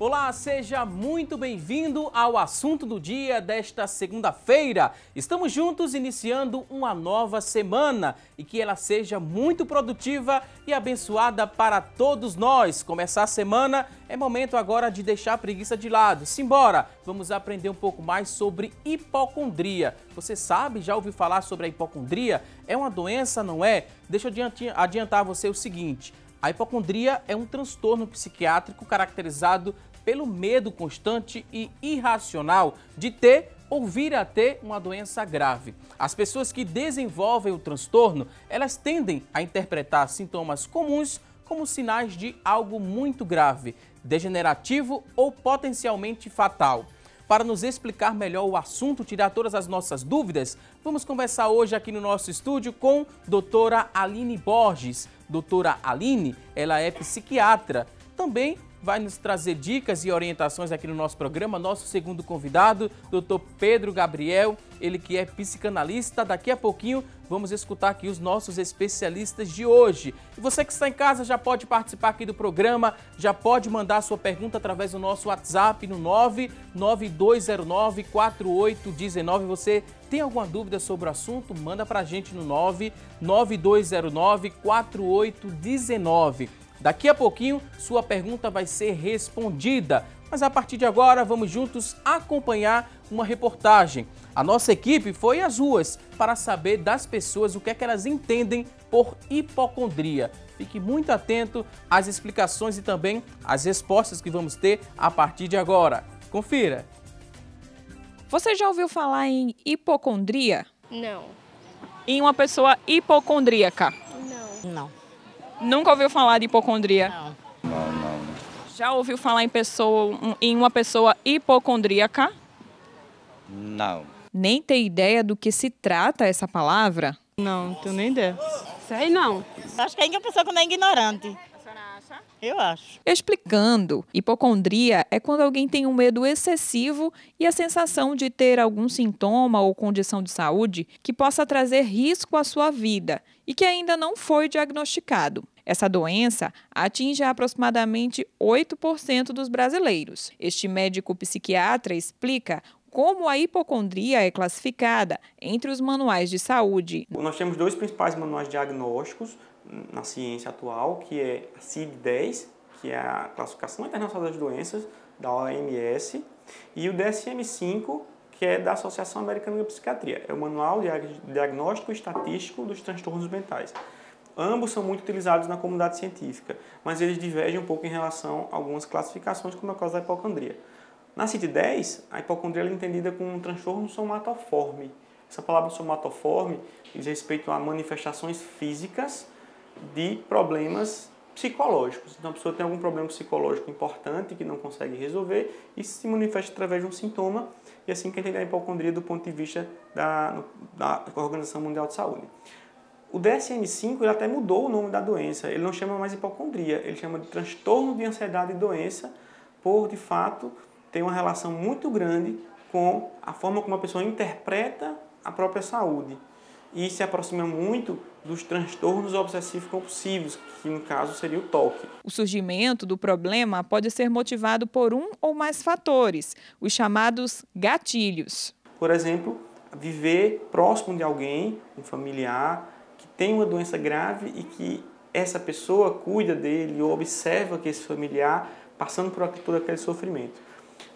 Olá, seja muito bem-vindo ao assunto do dia desta segunda-feira. Estamos juntos iniciando uma nova semana e que ela seja muito produtiva e abençoada para todos nós. Começar a semana é momento agora de deixar a preguiça de lado. Simbora, vamos aprender um pouco mais sobre hipocondria. Você sabe, já ouviu falar sobre a hipocondria? É uma doença, não é? Deixa eu adiantar a você o seguinte. A hipocondria é um transtorno psiquiátrico caracterizado pelo medo constante e irracional de ter ou vir a ter uma doença grave. As pessoas que desenvolvem o transtorno, elas tendem a interpretar sintomas comuns como sinais de algo muito grave, degenerativo ou potencialmente fatal. Para nos explicar melhor o assunto, tirar todas as nossas dúvidas, vamos conversar hoje aqui no nosso estúdio com doutora Aline Borges. Doutora Aline, ela é psiquiatra, também vai nos trazer dicas e orientações aqui no nosso programa. Nosso segundo convidado, Dr. Pedro Gabriel, ele que é psicanalista. Daqui a pouquinho vamos escutar aqui os nossos especialistas de hoje. E você que está em casa já pode participar aqui do programa, já pode mandar sua pergunta através do nosso WhatsApp no 99209-4819. Você tem alguma dúvida sobre o assunto? Manda para a gente no 99209-4819. Daqui a pouquinho, sua pergunta vai ser respondida. Mas a partir de agora, vamos juntos acompanhar uma reportagem. A nossa equipe foi às ruas para saber das pessoas o que é que elas entendem por hipocondria. Fique muito atento às explicações e também às respostas que vamos ter a partir de agora. Confira! Você já ouviu falar em hipocondria? Não. Em uma pessoa hipocondríaca? Não. Não. Nunca ouviu falar de hipocondria? Não. Não, não. Já ouviu falar em, pessoa, em uma pessoa hipocondríaca? Não. Nem tem ideia do que se trata essa palavra? Não, tenho nem ideia. Sei não. Acho que é uma pessoa não é ignorante. Eu acho. Explicando, hipocondria é quando alguém tem um medo excessivo e a sensação de ter algum sintoma ou condição de saúde que possa trazer risco à sua vida e que ainda não foi diagnosticado. Essa doença atinge aproximadamente 8% dos brasileiros. Este médico psiquiatra explica como a hipocondria é classificada entre os manuais de saúde. Nós temos dois principais manuais diagnósticos na ciência atual, que é a CID-10, que é a Classificação Internacional das Doenças, da OMS, e o DSM-5, que é da Associação Americana de Psiquiatria, é o Manual Diagnóstico Estatístico dos Transtornos Mentais. Ambos são muito utilizados na comunidade científica, mas eles divergem um pouco em relação a algumas classificações, como é o caso da hipocondria. Na CID-10, a hipocondria é entendida como um transtorno somatoforme. Essa palavra somatoforme diz respeito a manifestações físicas de problemas psicológicos. Então a pessoa tem algum problema psicológico importante que não consegue resolver e se manifesta através de um sintoma e assim que entender a hipocondria do ponto de vista da, da Organização Mundial de Saúde. O DSM-5 até mudou o nome da doença, ele não chama mais hipocondria, ele chama de transtorno de ansiedade e doença por, de fato, ter uma relação muito grande com a forma como a pessoa interpreta a própria saúde e se aproxima muito dos transtornos obsessivos compulsivos, que no caso seria o toque. O surgimento do problema pode ser motivado por um ou mais fatores, os chamados gatilhos. Por exemplo, viver próximo de alguém, um familiar, que tem uma doença grave e que essa pessoa cuida dele ou observa que esse familiar passando por todo aquele sofrimento.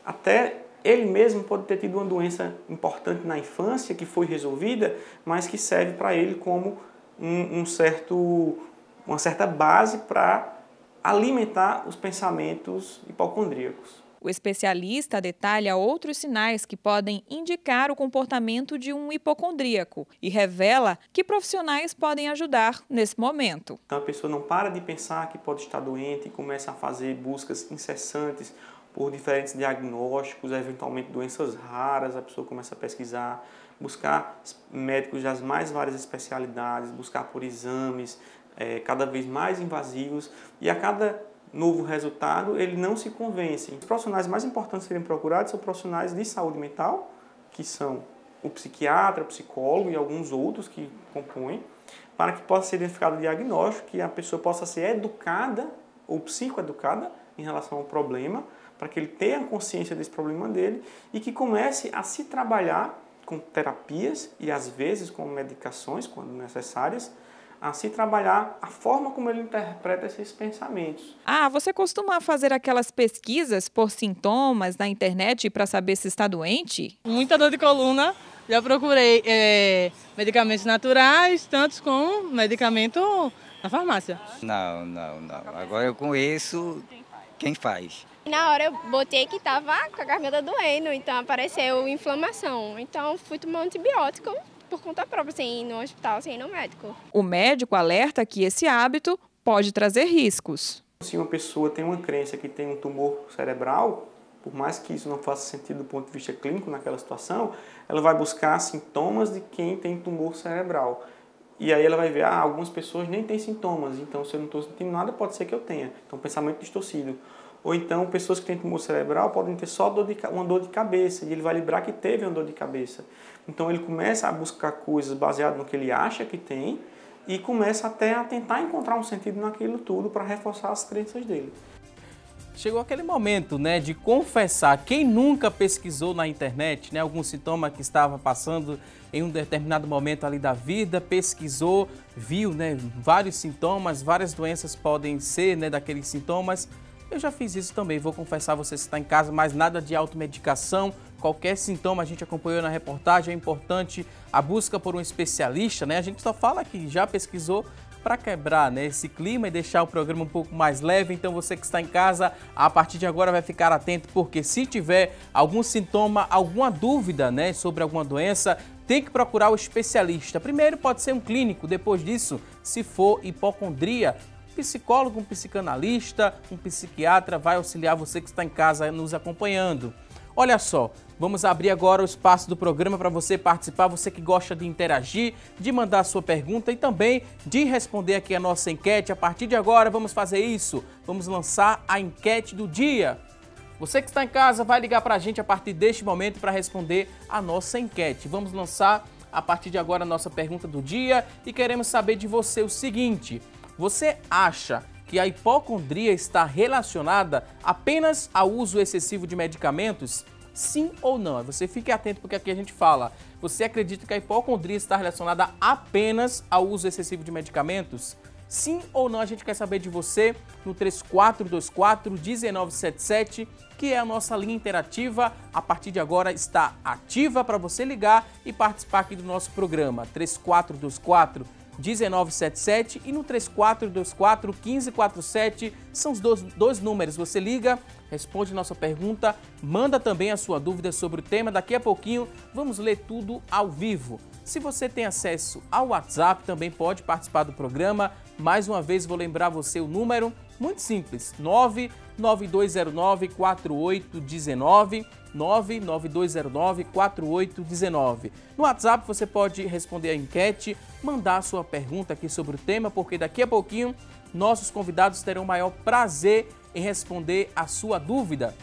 Até ele mesmo pode ter tido uma doença importante na infância que foi resolvida, mas que serve para ele como um, um certo, uma certa base para alimentar os pensamentos hipocondríacos. O especialista detalha outros sinais que podem indicar o comportamento de um hipocondríaco e revela que profissionais podem ajudar nesse momento. Então a pessoa não para de pensar que pode estar doente e começa a fazer buscas incessantes por diferentes diagnósticos, eventualmente doenças raras, a pessoa começa a pesquisar buscar médicos das mais várias especialidades, buscar por exames é, cada vez mais invasivos e a cada novo resultado ele não se convence. Os profissionais mais importantes a serem procurados são profissionais de saúde mental, que são o psiquiatra, o psicólogo e alguns outros que compõem, para que possa ser identificado o diagnóstico, que a pessoa possa ser educada ou psicoeducada em relação ao problema, para que ele tenha consciência desse problema dele e que comece a se trabalhar com terapias e às vezes com medicações, quando necessárias, a se trabalhar a forma como ele interpreta esses pensamentos. Ah, você costuma fazer aquelas pesquisas por sintomas na internet para saber se está doente? Muita dor de coluna. Já procurei é, medicamentos naturais, tantos como medicamento na farmácia. Não, não, não. Agora eu conheço quem faz. Na hora eu botei que estava com a garganta doendo, então apareceu inflamação. Então fui tomar um antibiótico por conta própria, sem assim, ir no hospital, sem assim, ir no médico. O médico alerta que esse hábito pode trazer riscos. Se uma pessoa tem uma crença que tem um tumor cerebral, por mais que isso não faça sentido do ponto de vista clínico naquela situação, ela vai buscar sintomas de quem tem tumor cerebral. E aí ela vai ver, ah, algumas pessoas nem têm sintomas, então se eu não estou sentindo nada, pode ser que eu tenha. Então, pensamento distorcido. Ou então, pessoas que têm tumor cerebral podem ter só dor de, uma dor de cabeça, e ele vai lembrar que teve uma dor de cabeça. Então, ele começa a buscar coisas baseadas no que ele acha que tem e começa até a tentar encontrar um sentido naquilo tudo para reforçar as crenças dele. Chegou aquele momento, né, de confessar. Quem nunca pesquisou na internet, né, algum sintoma que estava passando em um determinado momento ali da vida, pesquisou, viu, né, vários sintomas, várias doenças podem ser, né, daqueles sintomas, eu já fiz isso também, vou confessar a você se está em casa, mas nada de automedicação. Qualquer sintoma a gente acompanhou na reportagem, é importante a busca por um especialista, né? A gente só fala que já pesquisou, para quebrar né, esse clima e deixar o programa um pouco mais leve. Então você que está em casa, a partir de agora vai ficar atento, porque se tiver algum sintoma, alguma dúvida né, sobre alguma doença, tem que procurar o especialista. Primeiro pode ser um clínico, depois disso, se for hipocondria, psicólogo, um psicanalista, um psiquiatra vai auxiliar você que está em casa nos acompanhando. Olha só, vamos abrir agora o espaço do programa para você participar, você que gosta de interagir, de mandar sua pergunta e também de responder aqui a nossa enquete. A partir de agora vamos fazer isso. Vamos lançar a enquete do dia. Você que está em casa vai ligar para a gente a partir deste momento para responder a nossa enquete. Vamos lançar a partir de agora a nossa pergunta do dia e queremos saber de você o seguinte: você acha que a hipocondria está relacionada apenas ao uso excessivo de medicamentos? Sim ou não? É, você fique atento porque aqui a gente fala. Você acredita que a hipocondria está relacionada apenas ao uso excessivo de medicamentos? Sim ou não, a gente quer saber de você no 3424-1977, que é a nossa linha interativa. A partir de agora está ativa para você ligar e participar aqui do nosso programa. 3424 1977 e no 3424 1547 são os dois, dois números. Você liga, responde nossa pergunta, manda também a sua dúvida sobre o tema. Daqui a pouquinho vamos ler tudo ao vivo. Se você tem acesso ao WhatsApp, também pode participar do programa. Mais uma vez vou lembrar você o número, muito simples, 99209 4819 992094819. No WhatsApp você pode responder a enquete, mandar a sua pergunta aqui sobre o tema, porque daqui a pouquinho nossos convidados terão o maior prazer em responder a sua dúvida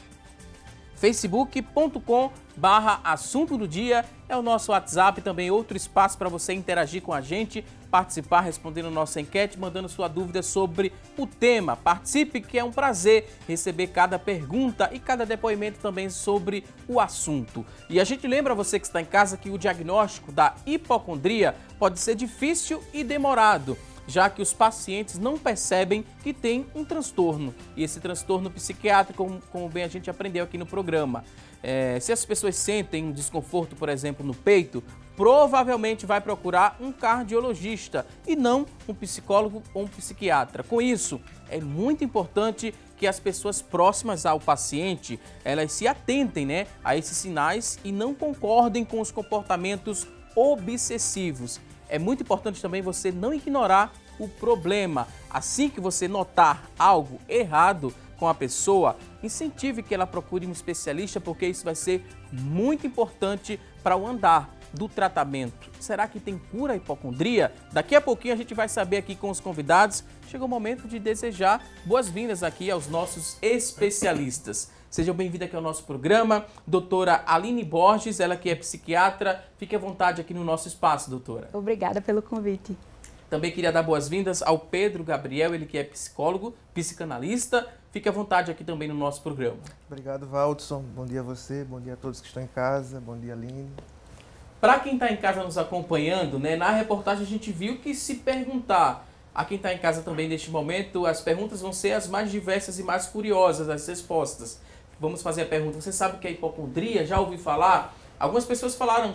facebook.com barra assunto do dia. É o nosso WhatsApp, também outro espaço para você interagir com a gente, participar, respondendo nossa enquete, mandando sua dúvida sobre o tema. Participe, que é um prazer receber cada pergunta e cada depoimento também sobre o assunto. E a gente lembra você que está em casa que o diagnóstico da hipocondria pode ser difícil e demorado já que os pacientes não percebem que tem um transtorno. E esse transtorno psiquiátrico, como, como bem a gente aprendeu aqui no programa. É, se as pessoas sentem um desconforto, por exemplo, no peito, provavelmente vai procurar um cardiologista e não um psicólogo ou um psiquiatra. Com isso, é muito importante que as pessoas próximas ao paciente, elas se atentem, né, a esses sinais e não concordem com os comportamentos obsessivos. É muito importante também você não ignorar o problema. Assim que você notar algo errado, com a pessoa, incentive que ela procure um especialista, porque isso vai ser muito importante para o andar do tratamento. Será que tem cura a hipocondria? Daqui a pouquinho a gente vai saber aqui com os convidados. Chegou o momento de desejar boas-vindas aqui aos nossos especialistas. Sejam bem-vindos aqui ao nosso programa. Doutora Aline Borges, ela que é psiquiatra. Fique à vontade aqui no nosso espaço, doutora. Obrigada pelo convite. Também queria dar boas-vindas ao Pedro Gabriel, ele que é psicólogo, psicanalista. Fique à vontade aqui também no nosso programa. Obrigado, Valdson. Bom dia a você, bom dia a todos que estão em casa, bom dia, Aline. Para quem está em casa nos acompanhando, né, na reportagem a gente viu que se perguntar a quem está em casa também neste momento, as perguntas vão ser as mais diversas e mais curiosas, as respostas. Vamos fazer a pergunta: você sabe o que é hipocondria? Já ouvi falar? Algumas pessoas falaram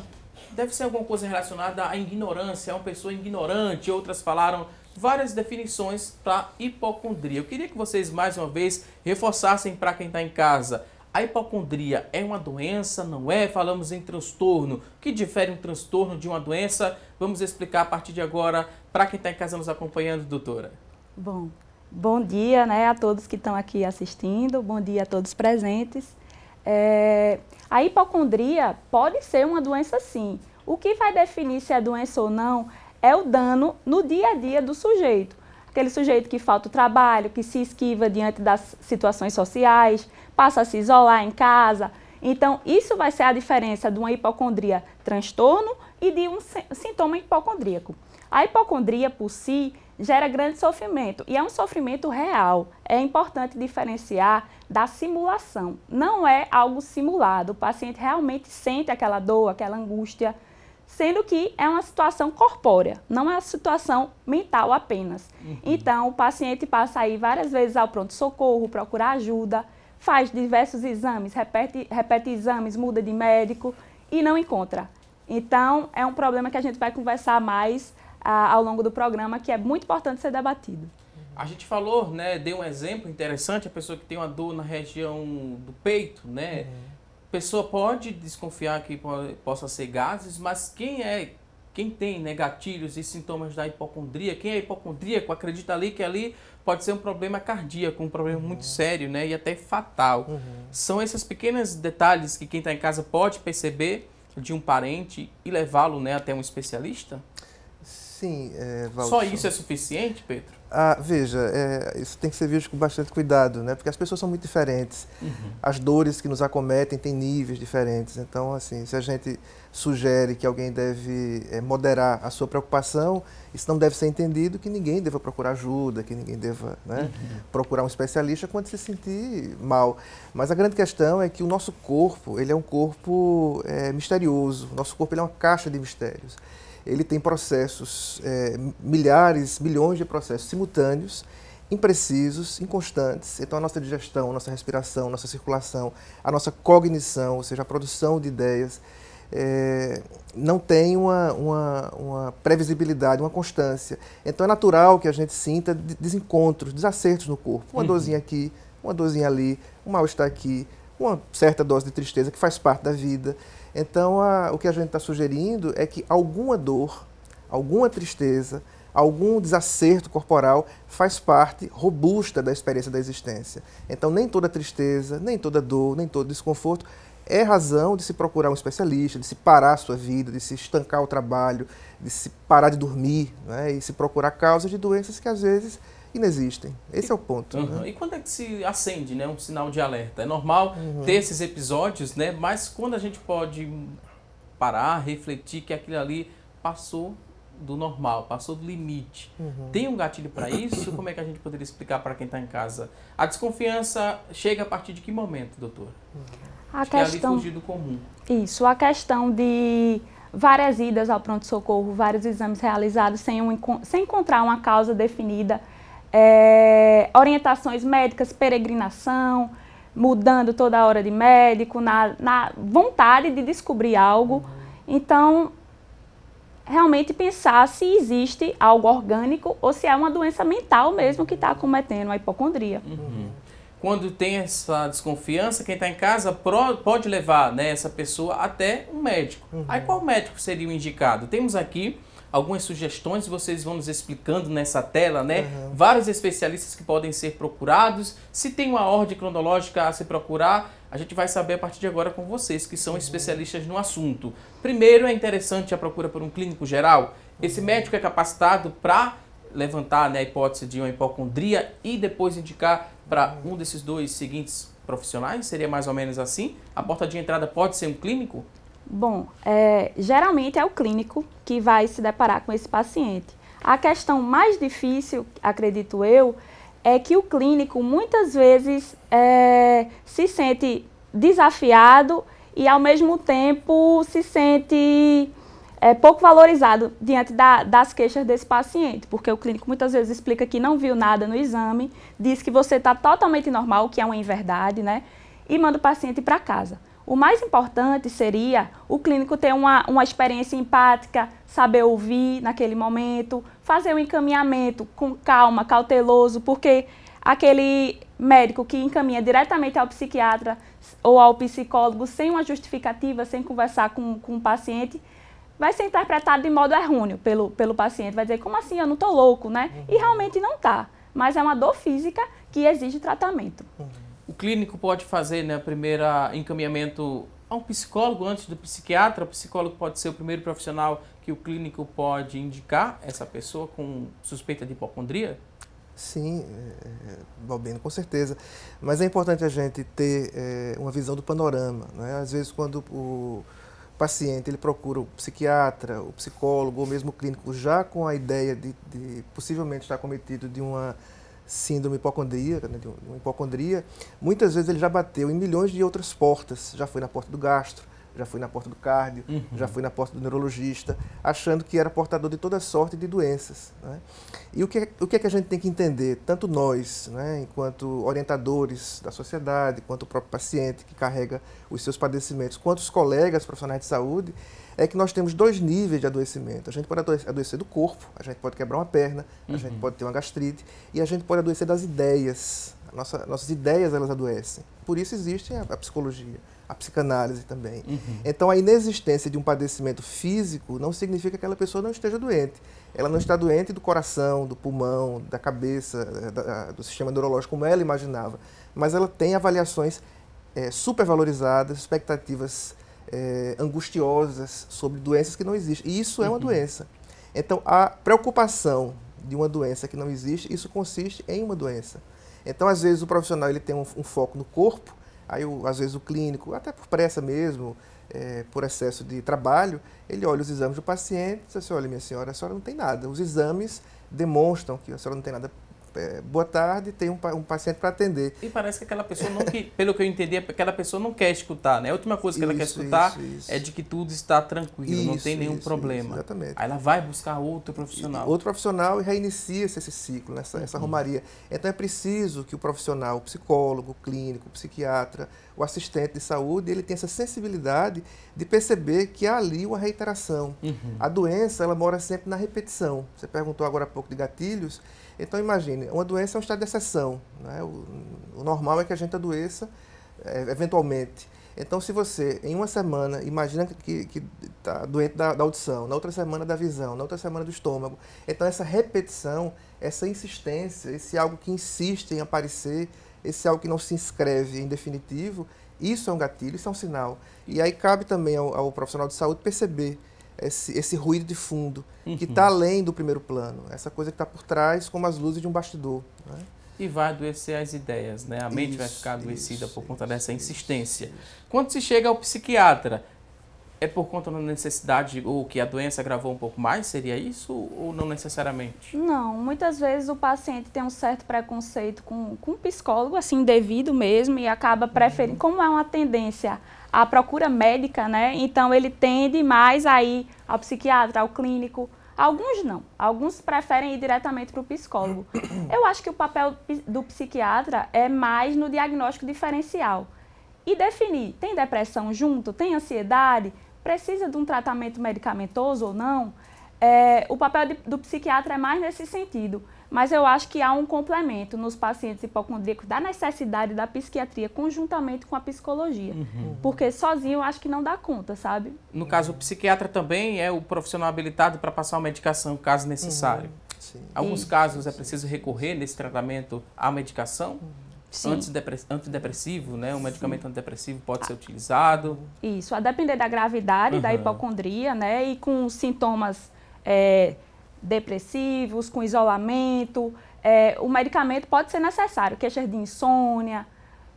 deve ser alguma coisa relacionada à ignorância, é uma pessoa ignorante, outras falaram várias definições para hipocondria. Eu queria que vocês mais uma vez reforçassem para quem está em casa. A hipocondria é uma doença, não é? Falamos em transtorno. O que difere um transtorno de uma doença? Vamos explicar a partir de agora para quem está em casa nos acompanhando, doutora. Bom, bom dia né, a todos que estão aqui assistindo, bom dia a todos presentes. É, a hipocondria pode ser uma doença sim. O que vai definir se é doença ou não é o dano no dia a dia do sujeito. Aquele sujeito que falta o trabalho, que se esquiva diante das situações sociais, passa a se isolar em casa. Então, isso vai ser a diferença de uma hipocondria transtorno e de um sintoma hipocondríaco. A hipocondria, por si, gera grande sofrimento e é um sofrimento real. É importante diferenciar da simulação. Não é algo simulado, o paciente realmente sente aquela dor, aquela angústia, sendo que é uma situação corpórea, não é uma situação mental apenas. Uhum. Então, o paciente passa aí várias vezes ao pronto-socorro, procurar ajuda, faz diversos exames, repete, repete exames, muda de médico e não encontra. Então, é um problema que a gente vai conversar mais ah, ao longo do programa, que é muito importante ser debatido. A gente falou, né, deu um exemplo interessante, a pessoa que tem uma dor na região do peito, né? Uhum. Pessoa pode desconfiar que possa ser gases, mas quem é, quem tem né, gatilhos e sintomas da hipocondria, quem é hipocondríaco acredita ali que ali pode ser um problema cardíaco, um problema uhum. muito sério, né, e até fatal. Uhum. São esses pequenos detalhes que quem está em casa pode perceber de um parente e levá-lo, né, até um especialista? assim, é, Só isso é suficiente, Pedro? Ah, veja, é, isso tem que ser visto com bastante cuidado, né? Porque as pessoas são muito diferentes. Uhum. As dores que nos acometem têm níveis diferentes. Então, assim, se a gente sugere que alguém deve é, moderar a sua preocupação, isso não deve ser entendido que ninguém deva procurar ajuda, que ninguém deva né, uhum. procurar um especialista quando se sentir mal. Mas a grande questão é que o nosso corpo, ele é um corpo é, misterioso. O nosso corpo ele é uma caixa de mistérios ele tem processos, é, milhares, milhões de processos simultâneos, imprecisos, inconstantes. Então, a nossa digestão, nossa respiração, nossa circulação, a nossa cognição, ou seja, a produção de ideias, é, não tem uma, uma, uma, previsibilidade, uma constância. Então, é natural que a gente sinta desencontros, desacertos no corpo. Uma uhum. dorzinha aqui, uma dorzinha ali, um mal-estar aqui, uma certa dose de tristeza que faz parte da vida. Então, a, o que a gente está sugerindo é que alguma dor, alguma tristeza, algum desacerto corporal faz parte robusta da experiência da existência. Então, nem toda tristeza, nem toda dor, nem todo desconforto é razão de se procurar um especialista, de se parar a sua vida, de se estancar o trabalho, de se parar de dormir né? e se procurar causas de doenças que às vezes inexistem. Esse e, é o ponto. Uhum. Né? E quando é que se acende né, um sinal de alerta? É normal uhum. ter esses episódios, né, mas quando a gente pode parar, refletir que aquilo ali passou do normal, passou do limite. Uhum. Tem um gatilho para isso? Como é que a gente poderia explicar para quem está em casa? A desconfiança chega a partir de que momento, doutor? A Acho questão... que é ali do comum. Isso, a questão de várias idas ao pronto-socorro, vários exames realizados sem, um, sem encontrar uma causa definida é, orientações médicas, peregrinação, mudando toda hora de médico, na, na vontade de descobrir algo. Então, realmente pensar se existe algo orgânico ou se é uma doença mental mesmo que está acometendo a hipocondria. Uhum. Quando tem essa desconfiança, quem está em casa pode levar né, essa pessoa até um médico. Uhum. Aí qual médico seria o indicado? Temos aqui algumas sugestões vocês vão nos explicando nessa tela, né? Uhum. Vários especialistas que podem ser procurados. Se tem uma ordem cronológica a se procurar, a gente vai saber a partir de agora com vocês, que são uhum. especialistas no assunto. Primeiro, é interessante a procura por um clínico geral. Esse uhum. médico é capacitado para levantar né, a hipótese de uma hipocondria e depois indicar para uhum. um desses dois seguintes profissionais? Seria mais ou menos assim? A porta de entrada pode ser um clínico? Bom, é, geralmente é o clínico que vai se deparar com esse paciente. A questão mais difícil, acredito eu, é que o clínico muitas vezes é, se sente desafiado e ao mesmo tempo se sente é, pouco valorizado diante da, das queixas desse paciente, porque o clínico muitas vezes explica que não viu nada no exame, diz que você está totalmente normal, que é uma inverdade, né? E manda o paciente para casa. O mais importante seria o clínico ter uma, uma experiência empática, saber ouvir naquele momento, fazer o um encaminhamento com calma, cauteloso, porque aquele médico que encaminha diretamente ao psiquiatra ou ao psicólogo sem uma justificativa, sem conversar com, com o paciente, vai ser interpretado de modo errôneo pelo, pelo paciente. Vai dizer, como assim, eu não estou louco, né? E uhum. realmente não está, mas é uma dor física que exige tratamento. Uhum o clínico pode fazer, né, primeiro encaminhamento a um psicólogo antes do psiquiatra. O psicólogo pode ser o primeiro profissional que o clínico pode indicar essa pessoa com suspeita de hipocondria? Sim, é, é, Balbino, com certeza. Mas é importante a gente ter é, uma visão do panorama. Né? Às vezes, quando o paciente ele procura o psiquiatra, o psicólogo ou mesmo o clínico já com a ideia de, de possivelmente estar cometido de uma síndrome hipocondríaca, né, uma hipocondria, muitas vezes ele já bateu em milhões de outras portas. Já foi na porta do gastro, já foi na porta do cardio, uhum. já foi na porta do neurologista, achando que era portador de toda sorte de doenças. Né? E o que, o que é que a gente tem que entender, tanto nós, né, enquanto orientadores da sociedade, quanto o próprio paciente que carrega os seus padecimentos, quanto os colegas profissionais de saúde, é que nós temos dois níveis de adoecimento. A gente pode adoecer do corpo, a gente pode quebrar uma perna, uhum. a gente pode ter uma gastrite e a gente pode adoecer das ideias. Nossa, nossas ideias elas adoecem. Por isso existe a, a psicologia, a psicanálise também. Uhum. Então a inexistência de um padecimento físico não significa que aquela pessoa não esteja doente. Ela não está doente do coração, do pulmão, da cabeça, eh, da, do sistema neurológico como ela imaginava, mas ela tem avaliações é, supervalorizadas, expectativas é, angustiosas sobre doenças que não existem. E isso é uma uhum. doença. Então, a preocupação de uma doença que não existe, isso consiste em uma doença. Então, às vezes, o profissional ele tem um, um foco no corpo, aí, o, às vezes, o clínico, até por pressa mesmo, é, por excesso de trabalho, ele olha os exames do paciente e diz assim, olha, minha senhora, a senhora não tem nada. Os exames demonstram que a senhora não tem nada é, boa tarde, tem um, um paciente para atender. E parece que aquela pessoa não, que, pelo que eu entendi, é aquela pessoa não quer escutar, né? A última coisa que isso, ela quer escutar isso, isso. é de que tudo está tranquilo, não tem nenhum problema. exatamente. Aí ela vai buscar outro profissional. E, outro profissional e reinicia-se esse ciclo, nessa, né? essa uhum. romaria. Então é preciso que o profissional, o psicólogo, o clínico, o psiquiatra, o assistente de saúde, ele tenha essa sensibilidade de perceber que há ali uma reiteração. Uhum. A doença, ela mora sempre na repetição. Você perguntou agora há pouco de gatilhos. Então imagine, uma doença é um estado de exceção. Né? O, o normal é que a gente adoeça é, eventualmente. Então se você, em uma semana, imagina que está doente da, da audição, na outra semana da visão, na outra semana do estômago. Então essa repetição, essa insistência, esse algo que insiste em aparecer, esse algo que não se inscreve em definitivo, isso é um gatilho, isso é um sinal. E aí cabe também ao, ao profissional de saúde perceber esse, esse ruído de fundo, uhum. que está além do primeiro plano, essa coisa que está por trás, como as luzes de um bastidor. Né? E vai adoecer as ideias, né? A mente isso, vai ficar adoecida isso, por conta isso, dessa insistência. Quando se chega ao psiquiatra, é por conta da necessidade ou que a doença agravou um pouco mais? Seria isso ou não necessariamente? Não, muitas vezes o paciente tem um certo preconceito com, com o psicólogo, assim, devido mesmo, e acaba preferindo, uhum. como é uma tendência a procura médica, né? Então ele tende mais aí ao psiquiatra, ao clínico. Alguns não, alguns preferem ir diretamente para o psicólogo. Eu acho que o papel do psiquiatra é mais no diagnóstico diferencial e definir: tem depressão junto, tem ansiedade, precisa de um tratamento medicamentoso ou não. É, o papel de, do psiquiatra é mais nesse sentido mas eu acho que há um complemento nos pacientes hipocondríacos da necessidade da psiquiatria conjuntamente com a psicologia. Uhum. Porque sozinho eu acho que não dá conta, sabe? No caso, o psiquiatra também é o profissional habilitado para passar uma medicação caso necessário. Uhum. Alguns Isso. casos é preciso recorrer nesse tratamento à medicação. Uhum. Antidepre antidepressivo, né? Um medicamento Sim. antidepressivo pode ser utilizado. Isso, a depender da gravidade uhum. da hipocondria, né? E com sintomas é, depressivos, com isolamento, é, o medicamento pode ser necessário, queixas de insônia,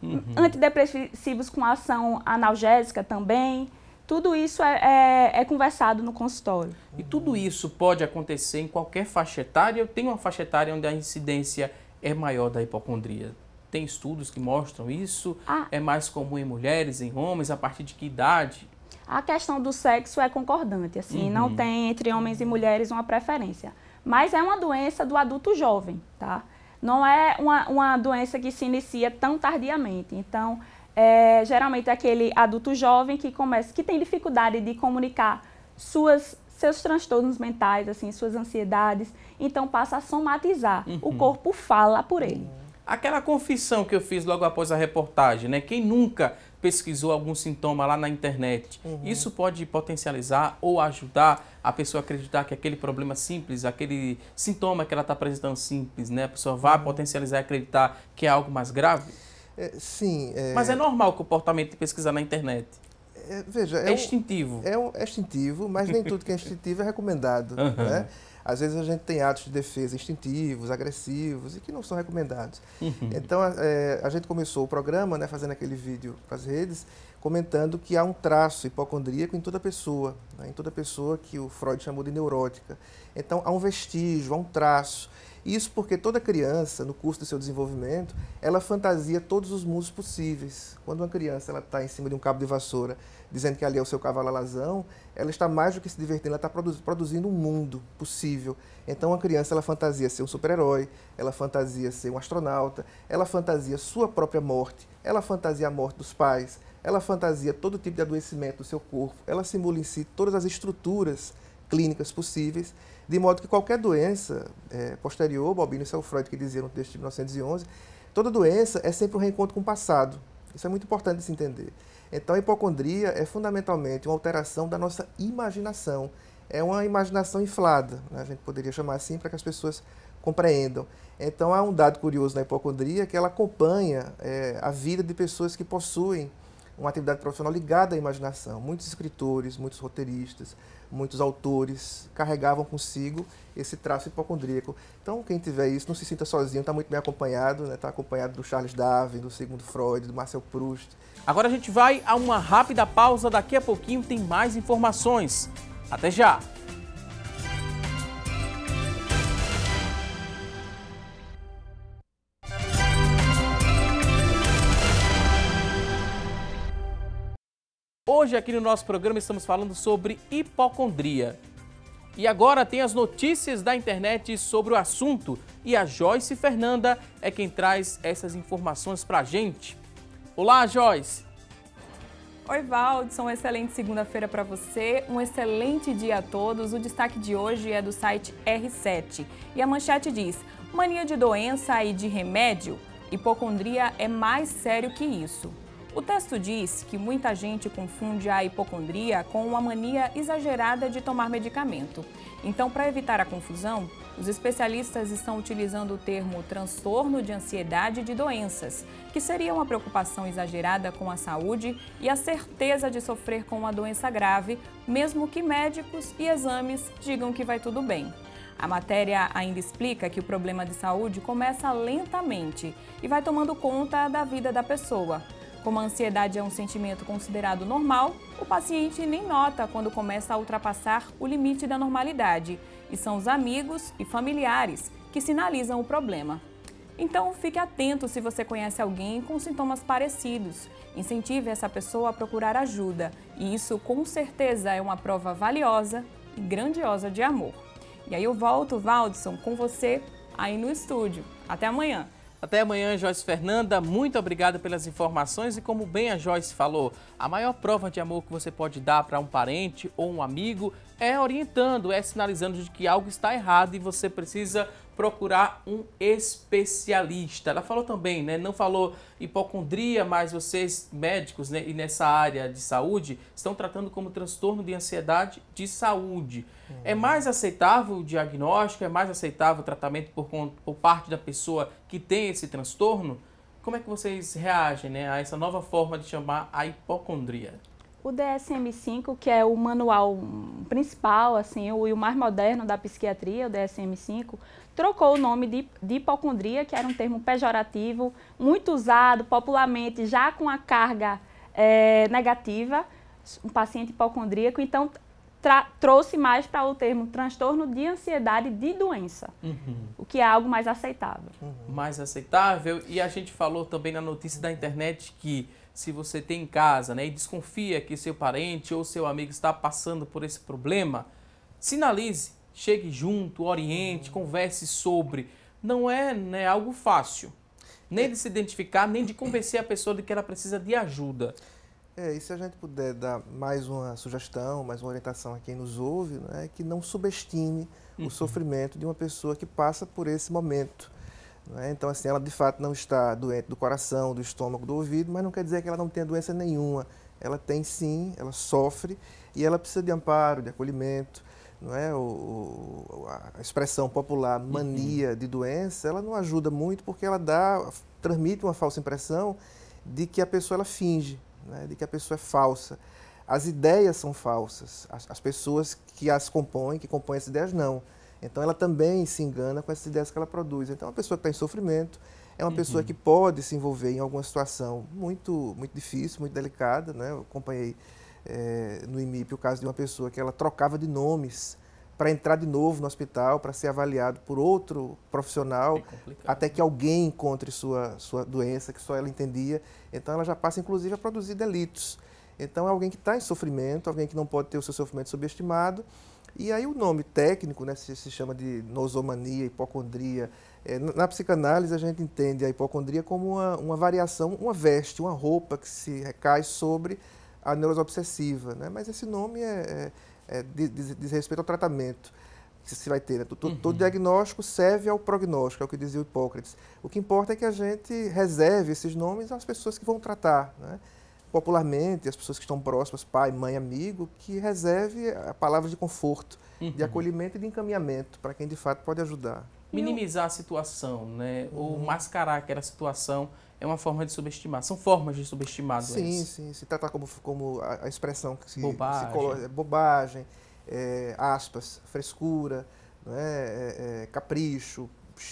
uhum. antidepressivos com ação analgésica também. Tudo isso é, é, é, conversado no consultório. E tudo isso pode acontecer em qualquer faixa etária? Tem uma faixa etária onde a incidência é maior da hipocondria? Tem estudos que mostram isso? Ah. É mais comum em mulheres, em homens? A partir de que idade? A questão do sexo é concordante, assim, uhum. não tem entre homens e mulheres uma preferência. Mas é uma doença do adulto jovem, tá? Não é uma, uma doença que se inicia tão tardiamente. Então, é, geralmente é aquele adulto jovem que começa, que tem dificuldade de comunicar suas seus transtornos mentais, assim, suas ansiedades, então passa a somatizar. Uhum. O corpo fala por ele. Aquela confissão que eu fiz logo após a reportagem, né? Quem nunca pesquisou algum sintoma lá na internet. Uhum. Isso pode potencializar ou ajudar a pessoa a acreditar que aquele problema simples, aquele sintoma que ela está apresentando simples, né? A pessoa vai uhum. potencializar e acreditar que é algo mais grave? É, sim. É... Mas é normal o comportamento de pesquisar na internet. É, veja, é, é instintivo. Um, é, um, é instintivo, mas nem tudo que é instintivo é recomendado. Uhum. Né? Às vezes a gente tem atos de defesa instintivos, agressivos e que não são recomendados. Uhum. Então é, a gente começou o programa né, fazendo aquele vídeo para as redes comentando que há um traço hipocondríaco em toda pessoa, né, em toda pessoa que o Freud chamou de neurótica. Então há um vestígio, há um traço. Isso porque toda criança, no curso do seu desenvolvimento, ela fantasia todos os mundos possíveis. Quando uma criança ela está em cima de um cabo de vassoura, dizendo que ali é o seu cavalo alazão, ela está mais do que se divertindo, ela está produzindo um mundo possível. Então, uma criança ela fantasia ser um super-herói, ela fantasia ser um astronauta, ela fantasia sua própria morte, ela fantasia a morte dos pais, ela fantasia todo tipo de adoecimento do seu corpo, ela simula em si todas as estruturas clínicas possíveis, de modo que qualquer doença é, posterior, Bobino e seu Freud que diziam no texto de 1911, toda doença é sempre um reencontro com o passado. Isso é muito importante de se entender. Então, a hipocondria é fundamentalmente uma alteração da nossa imaginação. É uma imaginação inflada, né? a gente poderia chamar assim, para que as pessoas compreendam. Então, há um dado curioso na hipocondria que ela acompanha é, a vida de pessoas que possuem uma atividade profissional ligada à imaginação. Muitos escritores, muitos roteiristas, muitos autores carregavam consigo esse traço hipocondríaco. Então, quem tiver isso, não se sinta sozinho, está muito bem acompanhado, está né? Tá acompanhado do Charles Darwin, do Sigmund Freud, do Marcel Proust. Agora a gente vai a uma rápida pausa, daqui a pouquinho tem mais informações. Até já! Hoje aqui no nosso programa estamos falando sobre hipocondria. E agora tem as notícias da internet sobre o assunto e a Joyce Fernanda é quem traz essas informações pra gente. Olá, Joyce. Oi, Valdson, uma excelente segunda-feira para você, um excelente dia a todos. O destaque de hoje é do site R7 e a manchete diz: Mania de doença e de remédio? Hipocondria é mais sério que isso. O texto diz que muita gente confunde a hipocondria com uma mania exagerada de tomar medicamento. Então, para evitar a confusão, os especialistas estão utilizando o termo transtorno de ansiedade de doenças, que seria uma preocupação exagerada com a saúde e a certeza de sofrer com uma doença grave, mesmo que médicos e exames digam que vai tudo bem. A matéria ainda explica que o problema de saúde começa lentamente e vai tomando conta da vida da pessoa, como a ansiedade é um sentimento considerado normal, o paciente nem nota quando começa a ultrapassar o limite da normalidade, e são os amigos e familiares que sinalizam o problema. Então, fique atento se você conhece alguém com sintomas parecidos. Incentive essa pessoa a procurar ajuda, e isso com certeza é uma prova valiosa e grandiosa de amor. E aí eu volto, Valdson, com você aí no estúdio. Até amanhã! Até amanhã, Joyce Fernanda. Muito obrigado pelas informações e como bem a Joyce falou, a maior prova de amor que você pode dar para um parente ou um amigo é orientando, é sinalizando de que algo está errado e você precisa procurar um especialista. Ela falou também, né? Não falou hipocondria, mas vocês médicos né, e nessa área de saúde estão tratando como transtorno de ansiedade de saúde. É hum. mais aceitável o diagnóstico? É mais aceitável o tratamento por, por parte da pessoa que tem esse transtorno? Como é que vocês reagem né, a essa nova forma de chamar a hipocondria? O DSM-5, que é o manual principal, assim, o, e o mais moderno da psiquiatria, o DSM-5, trocou o nome de, de hipocondria, que era um termo pejorativo, muito usado popularmente, já com a carga é, negativa, um paciente hipocondríaco. Então, trouxe mais para o termo transtorno de ansiedade de doença, uhum. o que é algo mais aceitável. Uhum. Mais aceitável. E a gente falou também na notícia da internet que se você tem em casa né, e desconfia que seu parente ou seu amigo está passando por esse problema, sinalize, chegue junto, oriente, converse sobre. Não é né, algo fácil, nem de se identificar, nem de convencer a pessoa de que ela precisa de ajuda. É, e se a gente puder dar mais uma sugestão, mais uma orientação a quem nos ouve, né, que não subestime uhum. o sofrimento de uma pessoa que passa por esse momento. Né? Então, assim, ela de fato não está doente do coração, do estômago, do ouvido, mas não quer dizer que ela não tenha doença nenhuma. Ela tem sim, ela sofre e ela precisa de amparo, de acolhimento. Não é? O, a expressão popular uhum. mania uhum. de doença, ela não ajuda muito porque ela dá, transmite uma falsa impressão de que a pessoa ela finge, né? de que a pessoa é falsa. As ideias são falsas, as, as pessoas que as compõem, que compõem as ideias, não. Então ela também se engana com essas ideias que ela produz. Então é uma pessoa que está em sofrimento, é uma uhum. pessoa que pode se envolver em alguma situação muito, muito difícil, muito delicada. Né? Eu acompanhei é, no IMIP o caso de uma pessoa que ela trocava de nomes para entrar de novo no hospital, para ser avaliado por outro profissional, é até que né? alguém encontre sua, sua doença, que só ela entendia. Então ela já passa, inclusive, a produzir delitos. Então é alguém que está em sofrimento, alguém que não pode ter o seu sofrimento subestimado e aí o nome técnico, né, se, se chama de nosomania, hipocondria. É, na psicanálise a gente entende a hipocondria como uma, uma variação, uma veste, uma roupa que se recai sobre a neurose obsessiva, né? Mas esse nome é, é, é diz, diz, respeito ao tratamento que se vai ter. Né? Todo, uhum. todo, diagnóstico serve ao prognóstico, é o que dizia o Hipócrates. O que importa é que a gente reserve esses nomes às pessoas que vão tratar, né? popularmente, as pessoas que estão próximas, pai, mãe, amigo, que reserve a palavra de conforto, uhum. de acolhimento e de encaminhamento para quem de fato pode ajudar. Minimizar a situação, né? Uhum. Ou mascarar aquela situação é uma forma de subestimar. São formas de subestimar Sim, sim. Se tratar como, como a expressão que se... Bobagem. Se coloca, é bobagem, é, aspas, frescura, né? É, é, capricho,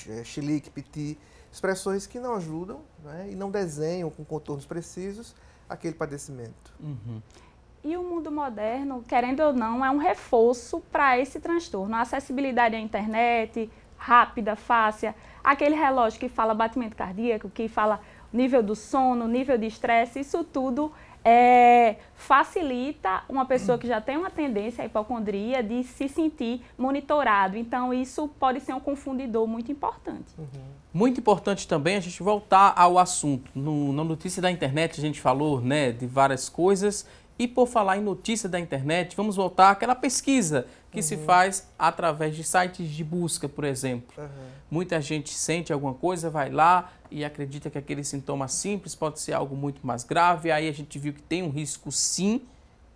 é, chilique, piti. Expressões que não ajudam né? e não desenham com contornos precisos aquele padecimento. Uhum. E o mundo moderno, querendo ou não, é um reforço para esse transtorno. A acessibilidade à internet, rápida, fácil, aquele relógio que fala batimento cardíaco, que fala nível do sono, nível de estresse, isso tudo é, facilita uma pessoa que já tem uma tendência à hipocondria de se sentir monitorado. Então, isso pode ser um confundidor muito importante. Uhum. Muito importante também a gente voltar ao assunto. No, na notícia da internet, a gente falou né, de várias coisas. E por falar em notícia da internet, vamos voltar àquela pesquisa que uhum. se faz através de sites de busca, por exemplo. Uhum. Muita gente sente alguma coisa, vai lá e acredita que aquele sintoma simples pode ser algo muito mais grave. Aí a gente viu que tem um risco sim,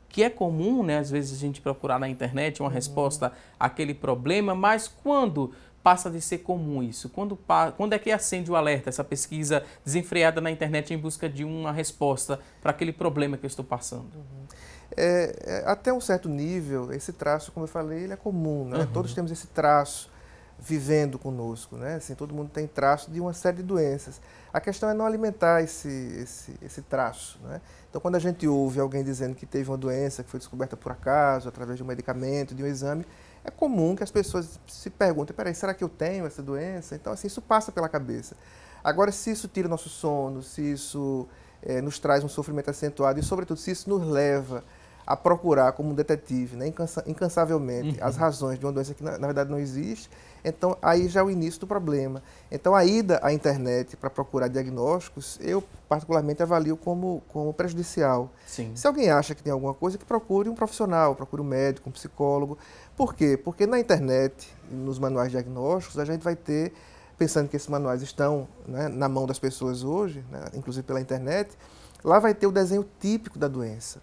que é comum, né? Às vezes a gente procurar na internet uma uhum. resposta àquele problema, mas quando passa de ser comum isso? Quando, quando é que acende o alerta, essa pesquisa desenfreada na internet em busca de uma resposta para aquele problema que eu estou passando? Uhum. É, é, até um certo nível, esse traço, como eu falei, ele é comum, né? Uhum. Todos temos esse traço vivendo conosco, né? Assim, todo mundo tem traço de uma série de doenças. A questão é não alimentar esse, esse, esse traço, né? Então, quando a gente ouve alguém dizendo que teve uma doença que foi descoberta por acaso, através de um medicamento, de um exame, é comum que as pessoas se perguntem, peraí, será que eu tenho essa doença? Então, assim, isso passa pela cabeça. Agora, se isso tira o nosso sono, se isso é, nos traz um sofrimento acentuado e, sobretudo, se isso nos leva a procurar como um detetive, né, incansavelmente, uhum. as razões de uma doença que na, na, verdade não existe. Então, aí já é o início do problema. Então, a ida à internet para procurar diagnósticos, eu particularmente avalio como, como prejudicial. Sim. Se alguém acha que tem alguma coisa, que procure um profissional, procure um médico, um psicólogo. Por quê? Porque na internet, nos manuais diagnósticos, a gente vai ter, pensando que esses manuais estão né, na mão das pessoas hoje, né, inclusive pela internet, lá vai ter o desenho típico da doença.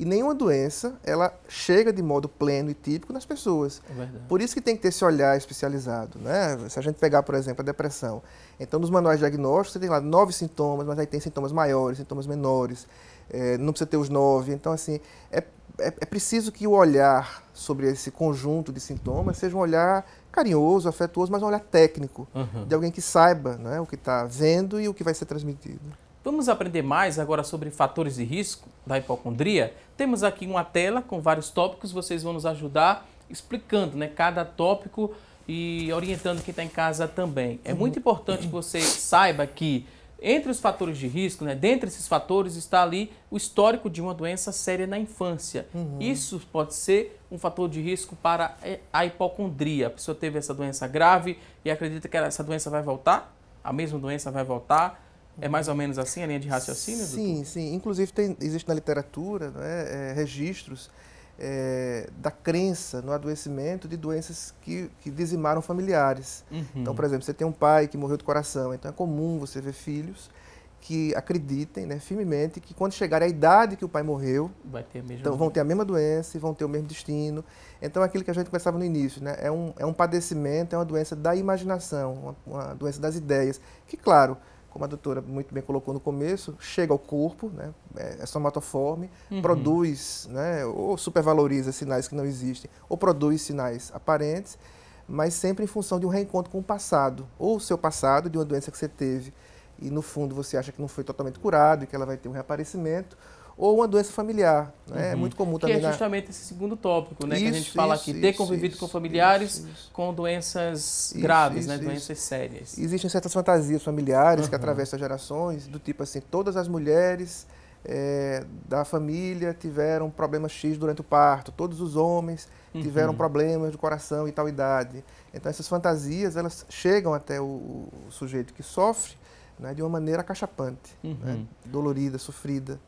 E nenhuma doença, ela chega de modo pleno e típico nas pessoas. É por isso que tem que ter esse olhar especializado, né? Se a gente pegar, por exemplo, a depressão. Então, nos manuais diagnósticos, você tem lá nove sintomas, mas aí tem sintomas maiores, sintomas menores. É, não precisa ter os nove. Então, assim, é, é, é preciso que o olhar sobre esse conjunto de sintomas seja um olhar carinhoso, afetuoso, mas um olhar técnico, uhum. de alguém que saiba né, o que está vendo e o que vai ser transmitido. Vamos aprender mais agora sobre fatores de risco da hipocondria? Temos aqui uma tela com vários tópicos, vocês vão nos ajudar explicando né, cada tópico e orientando quem está em casa também. É muito importante que você saiba que entre os fatores de risco, né, dentre esses fatores está ali o histórico de uma doença séria na infância. Uhum. Isso pode ser um fator de risco para é, a hipocondria. A pessoa teve essa doença grave e acredita que essa doença vai voltar, a mesma doença vai voltar é mais ou menos assim a linha de raciocínio? Sim, doutor? sim. Inclusive tem, existe na literatura né, é, registros é, da crença no adoecimento de doenças que, que dizimaram familiares. Uhum. Então, por exemplo, você tem um pai que morreu de coração, então é comum você ver filhos que acreditem né, firmemente que quando chegar à idade que o pai morreu, então, vão ter a mesma doença e vão ter o mesmo destino. Então, é aquilo que a gente conversava no início, né, é, um, é um padecimento, é uma doença da imaginação, uma, uma doença das ideias, que, claro, como a doutora muito bem colocou no começo, chega ao corpo, né, é, é somatoforme, uhum. produz, né, ou supervaloriza sinais que não existem, ou produz sinais aparentes, mas sempre em função de um reencontro com o passado, ou o seu passado, de uma doença que você teve, e no fundo você acha que não foi totalmente curado e que ela vai ter um reaparecimento, ou uma doença familiar. Né? É uhum. É muito comum também. Que é justamente na... esse segundo tópico, né? Isso, que a gente fala aqui, isso, ter convivido com familiares com doenças graves, né? doenças sérias. Existem certas fantasias familiares uhum. que atravessam as gerações, do tipo assim, todas as mulheres é, da família tiveram problema X durante o parto, todos os homens uhum. tiveram uhum. problemas de coração e tal idade. Então essas fantasias, elas chegam até o, o sujeito que sofre né, de uma maneira acachapante, né, uhum. dolorida, sofrida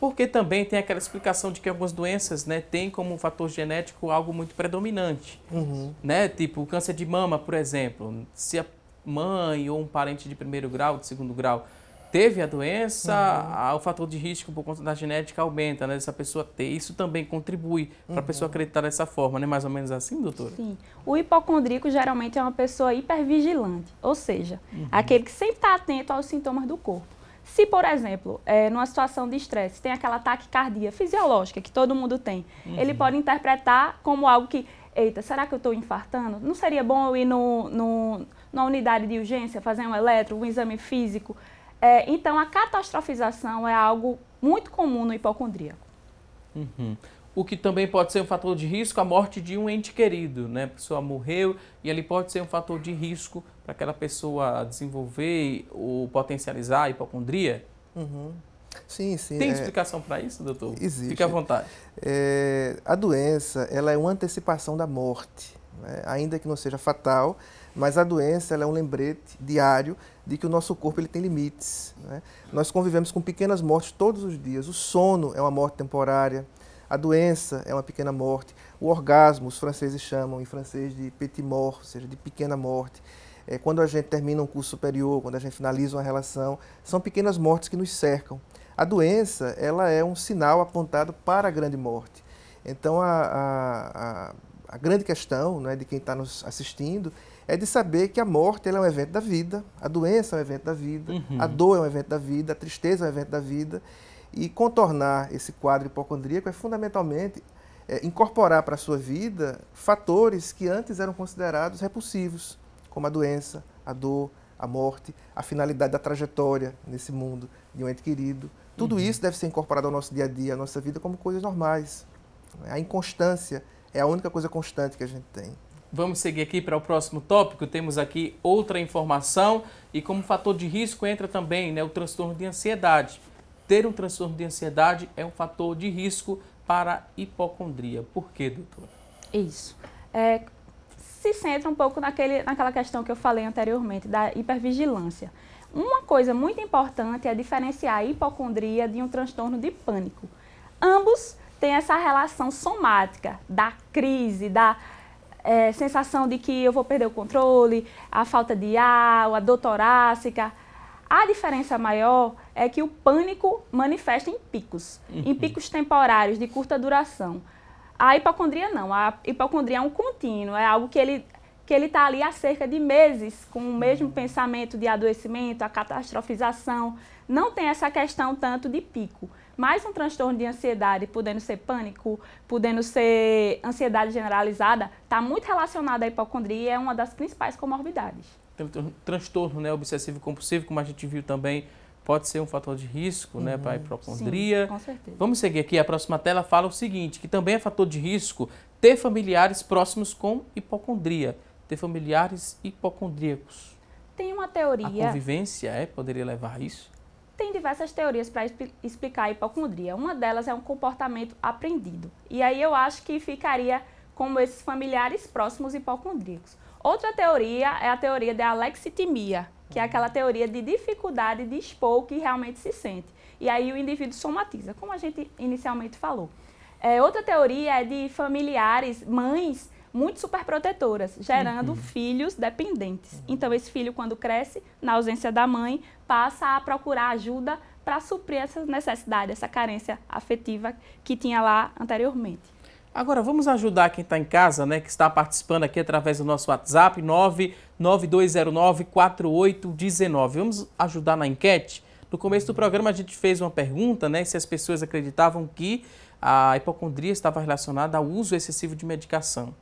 porque também tem aquela explicação de que algumas doenças né, têm como fator genético algo muito predominante. Uhum. Né? Tipo o câncer de mama, por exemplo. Se a mãe ou um parente de primeiro grau, de segundo grau, teve a doença, uhum. o fator de risco por conta da genética aumenta, né? Essa pessoa ter. Isso também contribui para a pessoa uhum. acreditar dessa forma, né? Mais ou menos assim, doutora? Sim. O hipocondríaco geralmente é uma pessoa hipervigilante, ou seja, uhum. aquele que sempre está atento aos sintomas do corpo. Se, por exemplo, é, numa situação de estresse, tem aquela taquicardia fisiológica que todo mundo tem, uhum. ele pode interpretar como algo que, eita, será que eu estou infartando? Não seria bom eu ir no, no, na unidade de urgência, fazer um eletro, um exame físico? É, então, a catastrofização é algo muito comum no hipocondríaco. Uhum. O que também pode ser um fator de risco, a morte de um ente querido, né? A pessoa morreu e ele pode ser um fator de risco para aquela pessoa desenvolver ou potencializar a hipocondria? Uhum. Sim, sim. Tem é. explicação para isso, doutor? Existe. Fique à vontade. É... A doença ela é uma antecipação da morte, né? ainda que não seja fatal, mas a doença ela é um lembrete diário de que o nosso corpo ele tem limites. Né? Nós convivemos com pequenas mortes todos os dias. O sono é uma morte temporária. A doença é uma pequena morte. O orgasmo, os franceses chamam em francês de petit mort, ou seja, de pequena morte é, quando a gente termina um curso superior, quando a gente finaliza uma relação, são pequenas mortes que nos cercam. A doença, ela é um sinal apontado para a grande morte. Então, a, a, a, a grande questão né, de quem está nos assistindo é de saber que a morte é um evento da vida, a doença é um evento da vida, uhum. a dor é um evento da vida, a tristeza é um evento da vida. E contornar esse quadro hipocondríaco é fundamentalmente é, incorporar para a sua vida fatores que antes eram considerados repulsivos como a doença, a dor, a morte, a finalidade da trajetória nesse mundo de um ente querido. Tudo uhum. isso deve ser incorporado ao nosso dia a dia, à nossa vida, como coisas normais. A inconstância é a única coisa constante que a gente tem. Vamos seguir aqui para o próximo tópico. Temos aqui outra informação e como fator de risco entra também né, o transtorno de ansiedade. Ter um transtorno de ansiedade é um fator de risco para a hipocondria. Por quê, doutor? Isso. É, se centra um pouco naquele, naquela questão que eu falei anteriormente, da hipervigilância. Uma coisa muito importante é diferenciar a hipocondria de um transtorno de pânico. Ambos têm essa relação somática da crise, da é, sensação de que eu vou perder o controle, a falta de ar, a dor torácica. A diferença maior é que o pânico manifesta em picos, em uhum. picos temporários de curta duração. A hipocondria não, a hipocondria é um contínuo, é algo que ele que ele está ali há cerca de meses com o mesmo uhum. pensamento de adoecimento, a catastrofização. Não tem essa questão tanto de pico, mas um transtorno de ansiedade, podendo ser pânico, podendo ser ansiedade generalizada, está muito relacionado à hipocondria e é uma das principais comorbidades. Tem um transtorno né, obsessivo compulsivo, como a gente viu também pode ser um fator de risco, né, uhum. né, para a hipocondria. Sim, com certeza. Vamos seguir aqui. A próxima tela fala o seguinte, que também é fator de risco ter familiares próximos com hipocondria, ter familiares hipocondríacos. Tem uma teoria. A convivência é poderia levar a isso? Tem diversas teorias para explicar a hipocondria. Uma delas é um comportamento aprendido. E aí eu acho que ficaria como esses familiares próximos hipocondríacos. Outra teoria é a teoria da alexitimia, que é aquela teoria de dificuldade de expor o que realmente se sente. E aí o indivíduo somatiza, como a gente inicialmente falou. É, outra teoria é de familiares, mães muito superprotetoras, gerando uhum. filhos dependentes. Então, esse filho, quando cresce, na ausência da mãe, passa a procurar ajuda para suprir essa necessidade, essa carência afetiva que tinha lá anteriormente. Agora vamos ajudar quem está em casa, né, que está participando aqui através do nosso WhatsApp 992094819. Vamos ajudar na enquete. No começo do programa a gente fez uma pergunta, né, se as pessoas acreditavam que a hipocondria estava relacionada ao uso excessivo de medicação.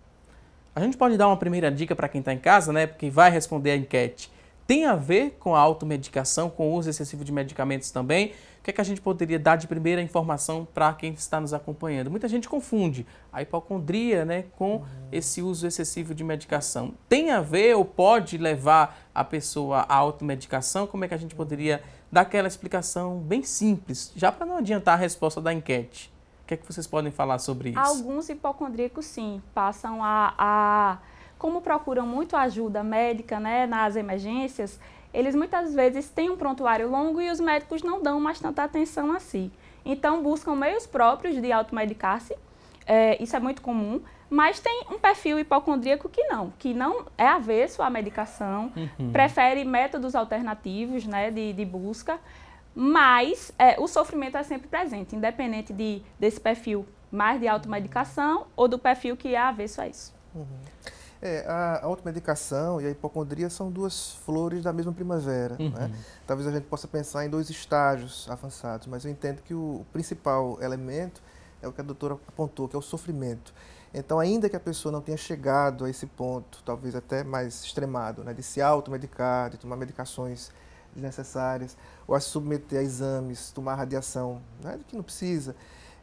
A gente pode dar uma primeira dica para quem está em casa, né, porque vai responder a enquete. Tem a ver com a automedicação, com o uso excessivo de medicamentos também? que, é que a gente poderia dar de primeira informação para quem está nos acompanhando? Muita gente confunde a hipocondria né, com uhum. esse uso excessivo de medicação. Tem a ver ou pode levar a pessoa à automedicação? Como é que a gente poderia dar aquela explicação bem simples, já para não adiantar a resposta da enquete? O que é que vocês podem falar sobre isso? Alguns hipocondríacos, sim, passam a, a como procuram muito ajuda médica né, nas emergências, eles muitas vezes têm um prontuário longo e os médicos não dão mais tanta atenção a si. Então, buscam meios próprios de automedicar-se, é, isso é muito comum, mas tem um perfil hipocondríaco que não, que não é avesso à medicação, uhum. prefere métodos alternativos né, de, de busca, mas é, o sofrimento é sempre presente, independente de, desse perfil mais de automedicação ou do perfil que é avesso a isso. Uhum. É, a automedicação e a hipocondria são duas flores da mesma primavera. Né? Uhum. Né? Talvez a gente possa pensar em dois estágios avançados, mas eu entendo que o principal elemento é o que a doutora apontou, que é o sofrimento. Então, ainda que a pessoa não tenha chegado a esse ponto, talvez até mais extremado, né, de se automedicar, de tomar medicações desnecessárias, ou a submeter a exames, tomar radiação, né, que não precisa,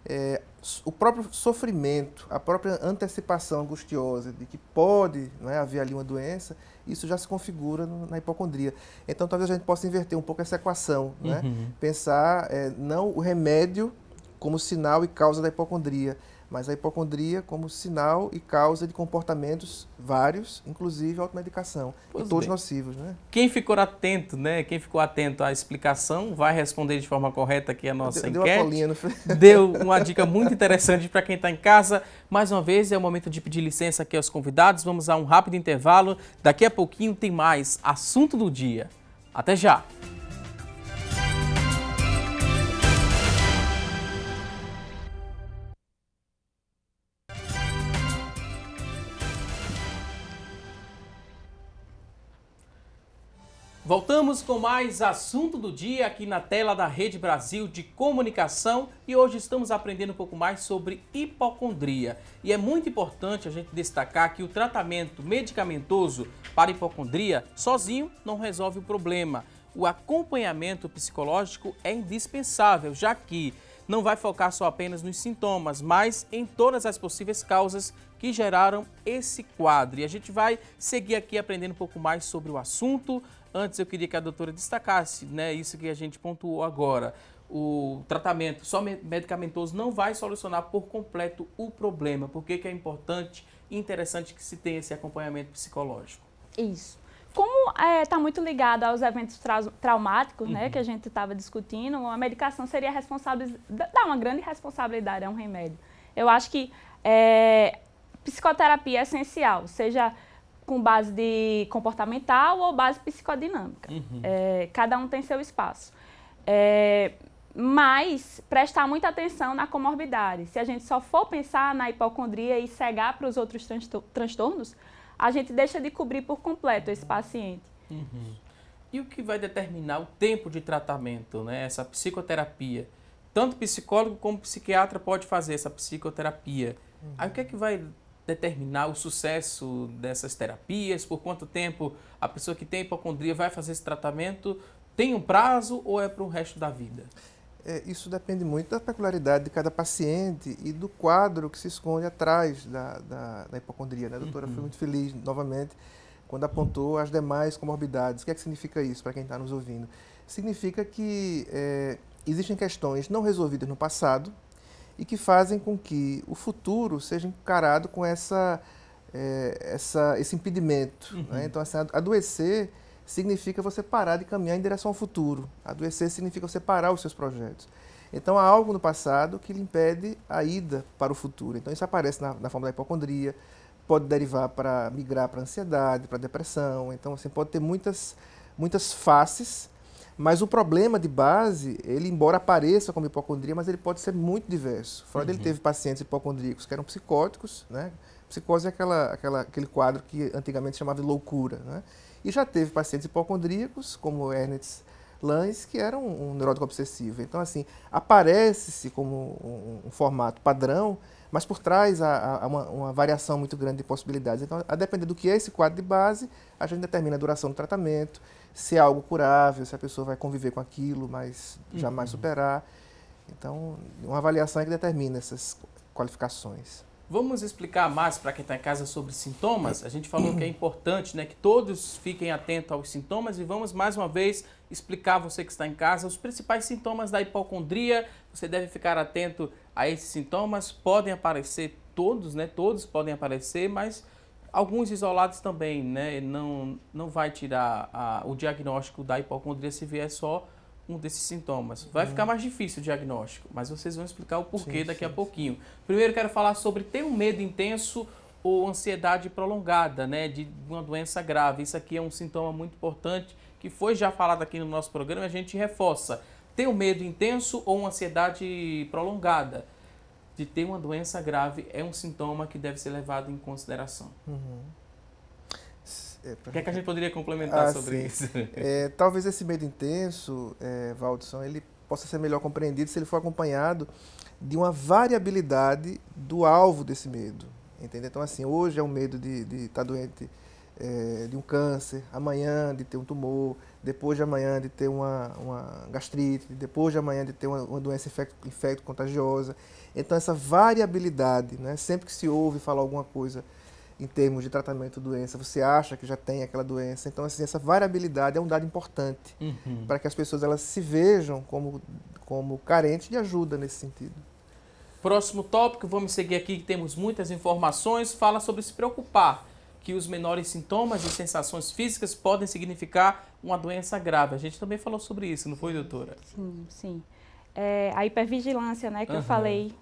é, o próprio sofrimento, a própria antecipação angustiosa de que pode né, haver ali uma doença, isso já se configura no, na hipocondria. Então, talvez a gente possa inverter um pouco essa equação, né? uhum. pensar é, não o remédio como sinal e causa da hipocondria, mas a hipocondria como sinal e causa de comportamentos vários, inclusive automedicação, pois e todos bem. nocivos, né? Quem ficou atento, né? Quem ficou atento à explicação vai responder de forma correta aqui a nossa deu, enquete. Deu, deu uma dica muito interessante para quem está em casa. Mais uma vez é o momento de pedir licença aqui aos convidados. Vamos a um rápido intervalo. Daqui a pouquinho tem mais assunto do dia. Até já. Voltamos com mais assunto do dia aqui na tela da Rede Brasil de Comunicação e hoje estamos aprendendo um pouco mais sobre hipocondria. E é muito importante a gente destacar que o tratamento medicamentoso para hipocondria sozinho não resolve o problema. O acompanhamento psicológico é indispensável, já que não vai focar só apenas nos sintomas, mas em todas as possíveis causas que geraram esse quadro. E a gente vai seguir aqui aprendendo um pouco mais sobre o assunto. Antes eu queria que a doutora destacasse, né, isso que a gente pontuou agora. O tratamento só medicamentoso não vai solucionar por completo o problema. Por que, que é importante e interessante que se tenha esse acompanhamento psicológico? Isso. Como está é, tá muito ligado aos eventos traumáticos, né, uhum. né, que a gente estava discutindo, a medicação seria responsável, dá uma grande responsabilidade a um remédio. Eu acho que é, psicoterapia é essencial, seja com base de comportamental ou base psicodinâmica. Uhum. É, cada um tem seu espaço. É, mas prestar muita atenção na comorbidade. Se a gente só for pensar na hipocondria e cegar para os outros transtornos, a gente deixa de cobrir por completo esse paciente. Uhum. E o que vai determinar o tempo de tratamento, né? Essa psicoterapia. Tanto psicólogo como psiquiatra pode fazer essa psicoterapia. Uhum. Aí o que é que vai determinar o sucesso dessas terapias? Por quanto tempo a pessoa que tem hipocondria vai fazer esse tratamento? Tem um prazo ou é para o resto da vida? É, isso depende muito da peculiaridade de cada paciente e do quadro que se esconde atrás da, da, da hipocondria. Né? A doutora uhum. foi muito feliz, novamente, quando apontou as demais comorbidades. O que é que significa isso para quem está nos ouvindo? Significa que é, existem questões não resolvidas no passado, e que fazem com que o futuro seja encarado com essa, é, essa esse impedimento. Né? Uhum. Né? Então, assim, adoecer significa você parar de caminhar em direção ao futuro. Adoecer significa você parar os seus projetos. Então há algo no passado que lhe impede a ida para o futuro. Então isso aparece na, na forma da hipocondria, pode derivar para migrar para ansiedade, para depressão. Então assim pode ter muitas muitas faces mas o problema de base, ele embora apareça como hipocondria, mas ele pode ser muito diverso. Freud uhum. ele teve pacientes hipocondríacos que eram psicóticos, né? Psicose é aquela, aquela, aquele quadro que antigamente chamava de loucura, né? E já teve pacientes hipocondríacos, como Ernest Lanz, que era um, um neurótico obsessivo. Então, assim, aparece-se como um, um formato padrão, mas por trás há, há uma, uma, variação muito grande de possibilidades. Então, a depender do que é esse quadro de base, a gente determina a duração do tratamento, se é algo curável, se a pessoa vai conviver com aquilo, mas jamais uhum. superar. Então, uma avaliação é que determina essas qualificações. Vamos explicar mais para quem está em casa sobre sintomas? A gente falou que é importante né, que todos fiquem atentos aos sintomas e vamos mais uma vez explicar você que está em casa os principais sintomas da hipocondria. Você deve ficar atento a esses sintomas. Podem aparecer todos, né? Todos podem aparecer, mas alguns isolados também, né? Não, não vai tirar a, o diagnóstico da hipocondria se vier só um desses sintomas. Vai uhum. ficar mais difícil o diagnóstico, mas vocês vão explicar o porquê sim, daqui sim. a pouquinho. Primeiro quero falar sobre ter um medo intenso ou ansiedade prolongada, né, de uma doença grave. Isso aqui é um sintoma muito importante que foi já falado aqui no nosso programa, a gente reforça. Ter um medo intenso ou uma ansiedade prolongada de ter uma doença grave é um sintoma que deve ser levado em consideração. Uhum. É, pra... O que, é que a gente poderia complementar ah, sobre sim. isso? É, talvez esse medo intenso, é, Valdson, ele possa ser melhor compreendido se ele for acompanhado de uma variabilidade do alvo desse medo. Entende? Então, assim, hoje é um medo de estar tá doente é, de um câncer, amanhã de ter um tumor, depois de amanhã de ter uma, uma gastrite, depois de amanhã de ter uma, uma doença infecto, infecto contagiosa. Então, essa variabilidade, né? sempre que se ouve falar alguma coisa em termos de tratamento de doença, você acha que já tem aquela doença. Então, assim, essa variabilidade é um dado importante uhum. para que as pessoas elas se vejam como, como carentes de ajuda nesse sentido. Próximo tópico, vamos seguir aqui que temos muitas informações, fala sobre se preocupar, que os menores sintomas e sensações físicas podem significar uma doença grave. A gente também falou sobre isso, não foi, doutora? Sim, sim. É, a hipervigilância, né, que uhum. eu falei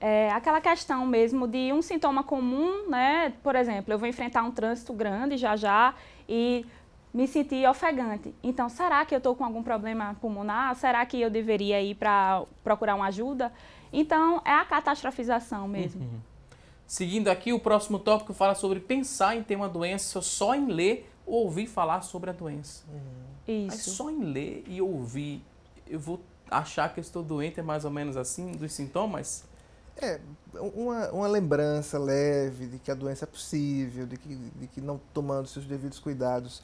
é aquela questão mesmo de um sintoma comum, né? Por exemplo, eu vou enfrentar um trânsito grande já já e me senti ofegante. Então, será que eu estou com algum problema pulmonar? Será que eu deveria ir para procurar uma ajuda? Então, é a catastrofização mesmo. Uhum. Seguindo aqui, o próximo tópico fala sobre pensar em ter uma doença só em ler ou ouvir falar sobre a doença. Uhum. Isso. Mas só em ler e ouvir, eu vou achar que eu estou doente, é mais ou menos assim, dos sintomas? É, uma, uma lembrança leve de que a doença é possível, de que, de que não tomando seus devidos cuidados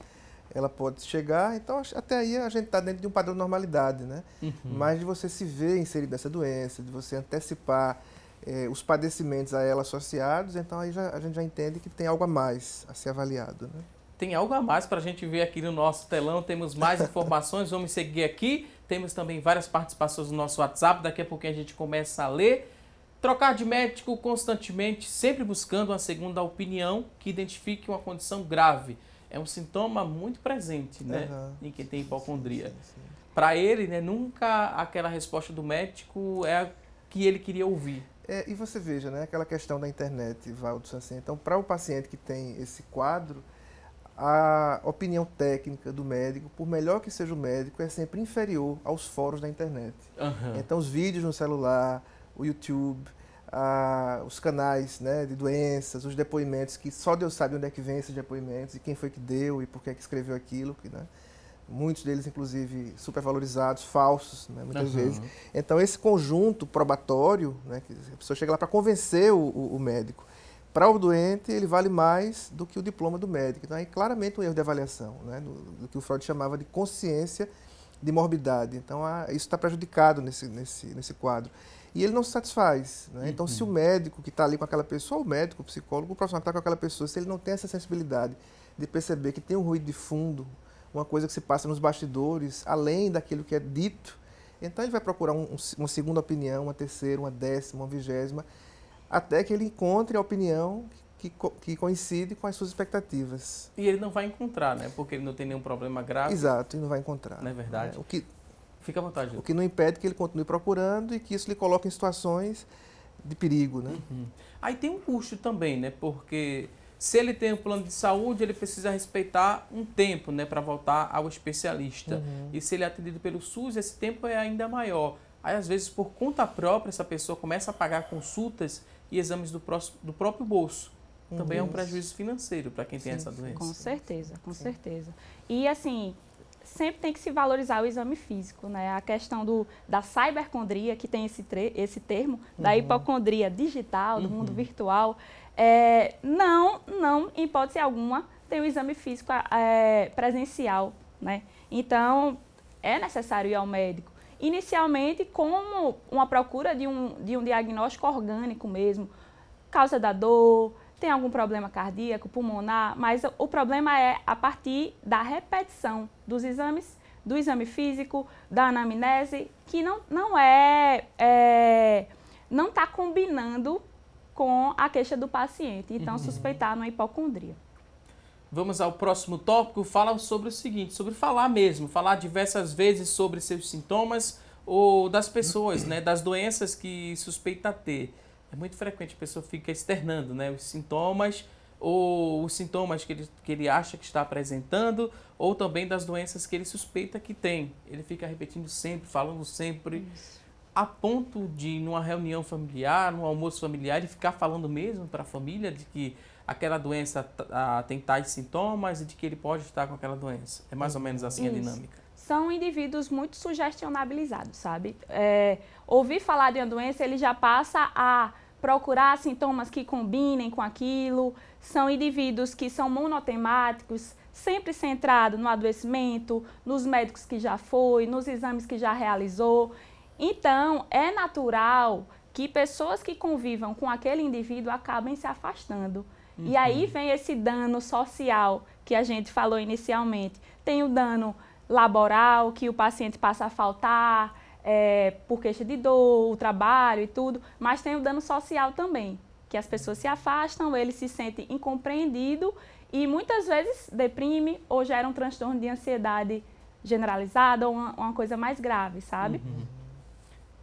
ela pode chegar. Então, até aí a gente está dentro de um padrão de normalidade, né? Uhum. Mas de você se ver inserido nessa doença, de você antecipar é, os padecimentos a ela associados, então aí já, a gente já entende que tem algo a mais a ser avaliado, né? Tem algo a mais para a gente ver aqui no nosso telão. Temos mais informações, vamos seguir aqui. Temos também várias participações no nosso WhatsApp. Daqui a pouquinho a gente começa a ler. Trocar de médico constantemente, sempre buscando uma segunda opinião que identifique uma condição grave. É um sintoma muito presente né, uhum. em quem tem hipocondria. Para ele, né, nunca aquela resposta do médico é a que ele queria ouvir. É, e você veja, né, aquela questão da internet, Valdo assim, assim. Então, para o paciente que tem esse quadro, a opinião técnica do médico, por melhor que seja o médico, é sempre inferior aos fóruns da internet. Uhum. Então, os vídeos no celular, o YouTube, a, os canais né, de doenças, os depoimentos, que só Deus sabe onde é que vem esses depoimentos, e quem foi que deu, e por que é que escreveu aquilo, que, né? muitos deles, inclusive, supervalorizados, falsos, né, muitas uhum. vezes. Então, esse conjunto probatório, né, que a pessoa chega lá para convencer o, o, o médico, para o doente, ele vale mais do que o diploma do médico. Então, é claramente um erro de avaliação, né, do, do que o Freud chamava de consciência de morbidade. Então, há, isso está prejudicado nesse, nesse, nesse quadro e ele não se satisfaz. Né? Então, uhum. se o uhum. médico que está ali com aquela pessoa, o médico, o psicólogo, o profissional que está com aquela pessoa, se ele não tem essa sensibilidade de perceber que tem um ruído de fundo, uma coisa que se passa nos bastidores, além daquilo que é dito, então ele vai procurar um, um, uma segunda opinião, uma terceira, uma décima, uma vigésima, até que ele encontre a opinião que, que coincide com as suas expectativas. E ele não vai encontrar, né? Porque ele não tem nenhum problema grave. Exato, ele não vai encontrar. Não é verdade? Né? O que Fica à vontade. O que não impede que ele continue procurando e que isso lhe coloque em situações de perigo, né? Uhum. Aí tem um custo também, né? Porque se ele tem um plano de saúde, ele precisa respeitar um tempo, né, para voltar ao especialista. Uhum. E se ele é atendido pelo SUS, esse tempo é ainda maior. Aí às vezes por conta própria essa pessoa começa a pagar consultas e exames do, próximo, do próprio bolso. Também uhum. é um uhum. prejuízo financeiro para quem Sim. tem essa doença. Com né? certeza, com Sim. certeza. E assim, sempre tem que se valorizar o exame físico, né? A questão do, da cybercondria, que tem esse, tre, esse termo, uhum. da hipocondria digital, do uhum. mundo virtual, é, não, não, em hipótese alguma, tem o exame físico é, presencial, né? Então, é necessário ir ao médico. Inicialmente, como uma procura de um, de um diagnóstico orgânico mesmo, causa da dor, tem algum problema cardíaco, pulmonar, mas o problema é a partir da repetição dos exames, do exame físico, da anamnese, que não, não é, é não está combinando com a queixa do paciente. Então, uhum. suspeitar uma hipocondria. Vamos ao próximo tópico. Fala sobre o seguinte, sobre falar mesmo, falar diversas vezes sobre seus sintomas ou das pessoas, né, das doenças que suspeita ter é muito frequente, a pessoa fica externando né, os sintomas ou os sintomas que ele, que ele acha que está apresentando, ou também das doenças que ele suspeita que tem. Ele fica repetindo sempre, falando sempre, Isso. a ponto de, numa reunião familiar, num almoço familiar, ele ficar falando mesmo para a família de que aquela doença tá, a, tem tais sintomas e de que ele pode estar com aquela doença. É mais ou menos assim Isso. a dinâmica são indivíduos muito sugestionabilizados, sabe? É, ouvir falar de uma doença, ele já passa a procurar sintomas que combinem com aquilo. São indivíduos que são monotemáticos, sempre centrado no adoecimento, nos médicos que já foi, nos exames que já realizou. Então, é natural que pessoas que convivam com aquele indivíduo acabem se afastando. Uhum. E aí uhum. vem esse dano social que a gente falou inicialmente. Tem o dano laboral, que o paciente passa a faltar, é, por queixa de dor, o trabalho e tudo, mas tem o dano social também, que as pessoas se afastam, ele se sente incompreendido e muitas vezes deprime ou gera um transtorno de ansiedade generalizada ou uma, uma coisa mais grave, sabe? Uhum.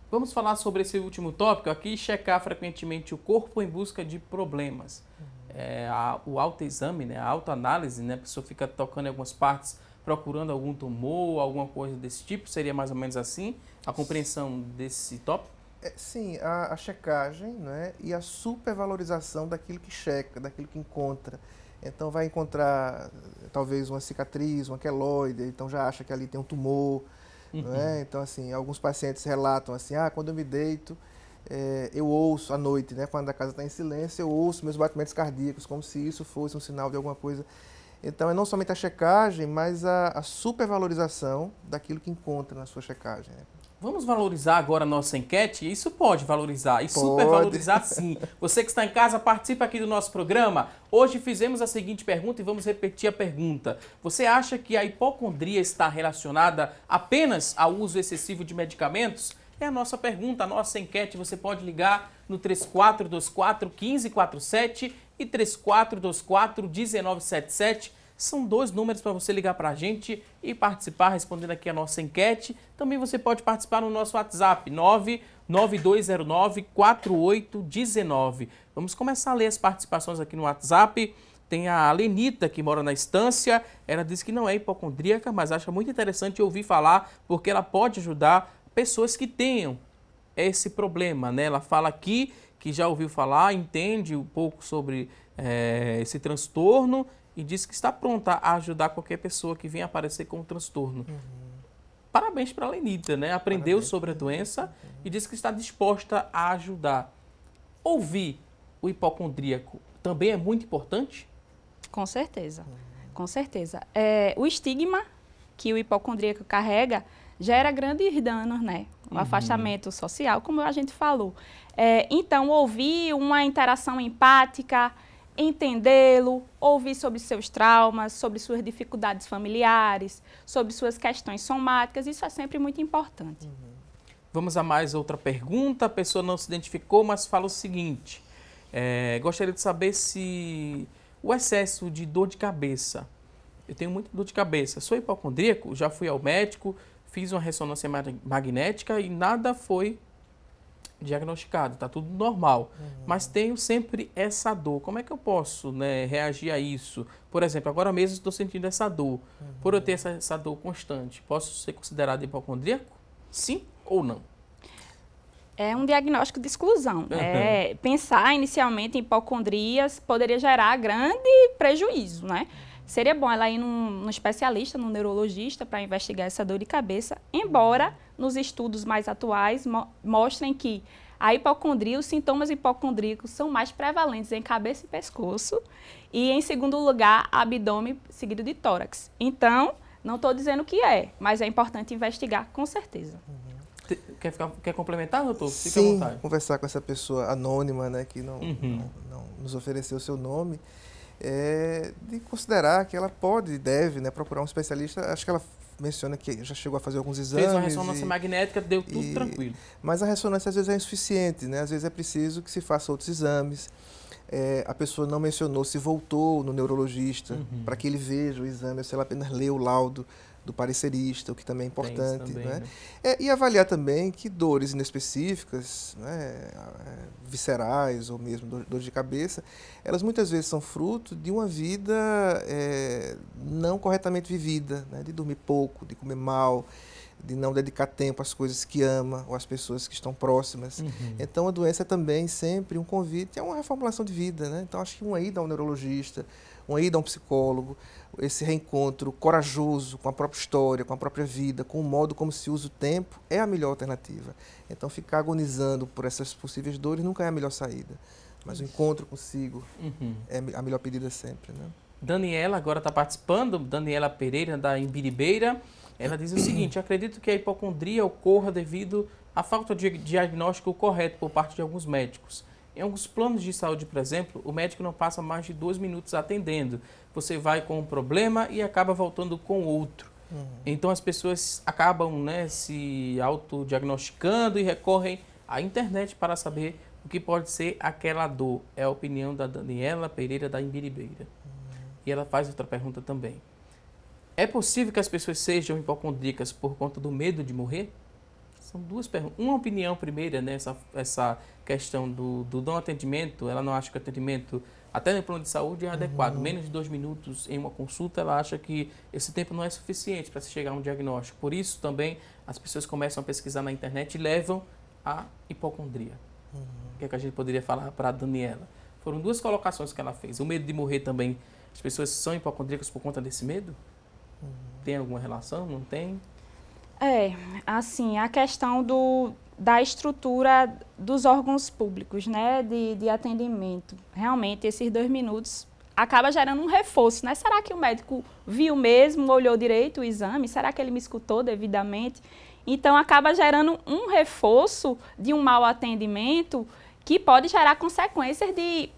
Vamos falar sobre esse último tópico aqui, checar frequentemente o corpo em busca de problemas. Uhum. É, a, o autoexame, né, a autoanálise, né, a pessoa fica tocando em algumas partes procurando algum tumor, alguma coisa desse tipo? Seria mais ou menos assim a compreensão desse tópico? É, sim, a, a, checagem né, e a supervalorização daquilo que checa, daquilo que encontra. Então vai encontrar talvez uma cicatriz, uma queloide, então já acha que ali tem um tumor. Uhum. Né? Então assim, alguns pacientes relatam assim, ah, quando eu me deito, é, eu ouço à noite, né, quando a casa está em silêncio, eu ouço meus batimentos cardíacos, como se isso fosse um sinal de alguma coisa então, é não somente a checagem, mas a, a supervalorização daquilo que encontra na sua checagem. Né? Vamos valorizar agora a nossa enquete? Isso pode valorizar e supervalorizar sim. Você que está em casa, participe aqui do nosso programa. Hoje fizemos a seguinte pergunta e vamos repetir a pergunta. Você acha que a hipocondria está relacionada apenas ao uso excessivo de medicamentos? É a nossa pergunta, a nossa enquete. Você pode ligar no 3424 1547 e 3424-1977. São dois números para você ligar para a gente e participar, respondendo aqui a nossa enquete. Também você pode participar no nosso WhatsApp, 992094819. Vamos começar a ler as participações aqui no WhatsApp. Tem a Lenita, que mora na estância. Ela diz que não é hipocondríaca, mas acha muito interessante ouvir falar, porque ela pode ajudar pessoas que tenham esse problema, né? Ela fala aqui que já ouviu falar, entende um pouco sobre é, esse transtorno e diz que está pronta a ajudar qualquer pessoa que venha aparecer com o transtorno. Uhum. Parabéns para a Lenita, né? Aprendeu Parabéns. sobre a doença uhum. e diz que está disposta a ajudar. Ouvir o hipocondríaco também é muito importante? Com certeza, uhum. com certeza. É, o estigma que o hipocondríaco carrega gera grandes danos, né? O uhum. afastamento social, como a gente falou. É, então, ouvir uma interação empática, entendê-lo, ouvir sobre seus traumas, sobre suas dificuldades familiares, sobre suas questões somáticas, isso é sempre muito importante. Uhum. Vamos a mais outra pergunta. A pessoa não se identificou, mas fala o seguinte: é, gostaria de saber se o excesso de dor de cabeça. Eu tenho muito dor de cabeça. Sou hipocondríaco, já fui ao médico, fiz uma ressonância magnética e nada foi diagnosticado, está tudo normal, uhum. mas tenho sempre essa dor. Como é que eu posso né, reagir a isso? Por exemplo, agora mesmo estou sentindo essa dor. Uhum. Por eu ter essa, essa, dor constante, posso ser considerado hipocondríaco? Sim ou não? É um diagnóstico de exclusão. Uhum. É, pensar inicialmente em hipocondrias poderia gerar grande prejuízo, né? Seria bom ela ir num, num especialista, num neurologista, para investigar essa dor de cabeça, embora nos estudos mais atuais mo mostrem que a hipocondria, os sintomas hipocondríacos são mais prevalentes em cabeça e pescoço e, em segundo lugar, abdômen seguido de tórax. Então, não estou dizendo que é, mas é importante investigar com certeza. Quer, ficar, quer complementar, doutor? Fica Sim, à vontade. conversar com essa pessoa anônima, né, que não, uhum. não, não nos ofereceu o seu nome é, de considerar que ela pode, e deve, né, procurar um especialista. Acho que ela menciona que já chegou a fazer alguns exames. Fez uma ressonância e, magnética, deu tudo e, tranquilo. Mas a ressonância às vezes é insuficiente, né? Às vezes é preciso que se faça outros exames. É, a pessoa não mencionou se voltou no neurologista uhum. para que ele veja o exame, ou se ela apenas leu o laudo do parecerista, o que também é importante. Também, né? Né? É, e avaliar também que dores inespecíficas, né, é, viscerais ou mesmo dores dor de cabeça, elas muitas vezes são fruto de uma vida é, não corretamente vivida, né? de dormir pouco, de comer mal, de não dedicar tempo às coisas que ama ou às pessoas que estão próximas. Uhum. Então a doença é também sempre um convite, é uma reformulação de vida. Né? Então acho que um aí a um neurologista, um aí a um psicólogo, esse reencontro corajoso com a própria história, com a própria vida, com o modo como se usa o tempo, é a melhor alternativa. Então, ficar agonizando por essas possíveis dores nunca é a melhor saída. Mas o encontro consigo uhum. é a melhor pedida sempre. Né? Daniela agora está participando, Daniela Pereira, da Embiribeira. Ela diz o seguinte: acredito que a hipocondria ocorra devido à falta de diagnóstico correto por parte de alguns médicos. Em alguns planos de saúde, por exemplo, o médico não passa mais de dois minutos atendendo. Você vai com um problema e acaba voltando com outro. Uhum. Então as pessoas acabam né, se autodiagnosticando e recorrem à internet para saber o que pode ser aquela dor. É a opinião da Daniela Pereira da Imbiribeira. Uhum. E ela faz outra pergunta também. É possível que as pessoas sejam hipocondríacas por conta do medo de morrer? São duas perguntas. Uma opinião primeira, né? Essa, essa questão do, do não atendimento, ela não acha que o atendimento, até no plano de saúde, é adequado. Uhum. Menos de dois minutos em uma consulta, ela acha que esse tempo não é suficiente para se chegar a um diagnóstico. Por isso, também, as pessoas começam a pesquisar na internet e levam à hipocondria. Uhum. O que, é que a gente poderia falar para a Daniela? Foram duas colocações que ela fez. O medo de morrer também. As pessoas são hipocondríacas por conta desse medo? Uhum. Tem alguma relação? Não tem? É, assim, a questão do, da estrutura dos órgãos públicos, né, de, de atendimento. Realmente, esses dois minutos acaba gerando um reforço, né? Será que o médico viu mesmo, olhou direito o exame? Será que ele me escutou devidamente? Então, acaba gerando um reforço de um mau atendimento que pode gerar consequências de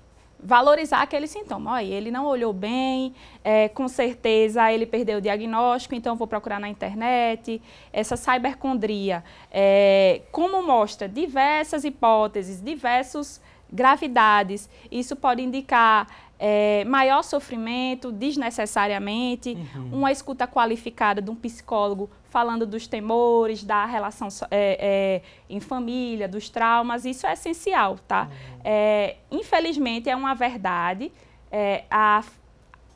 valorizar aquele sintoma. Olha, ele não olhou bem, é, com certeza ele perdeu o diagnóstico, então vou procurar na internet. Essa cybercondria, é, como mostra diversas hipóteses, diversas gravidades, isso pode indicar é, maior sofrimento desnecessariamente, uhum. uma escuta qualificada de um psicólogo falando dos temores, da relação é, é, em família, dos traumas, isso é essencial, tá? Uhum. É, infelizmente é uma verdade, é, a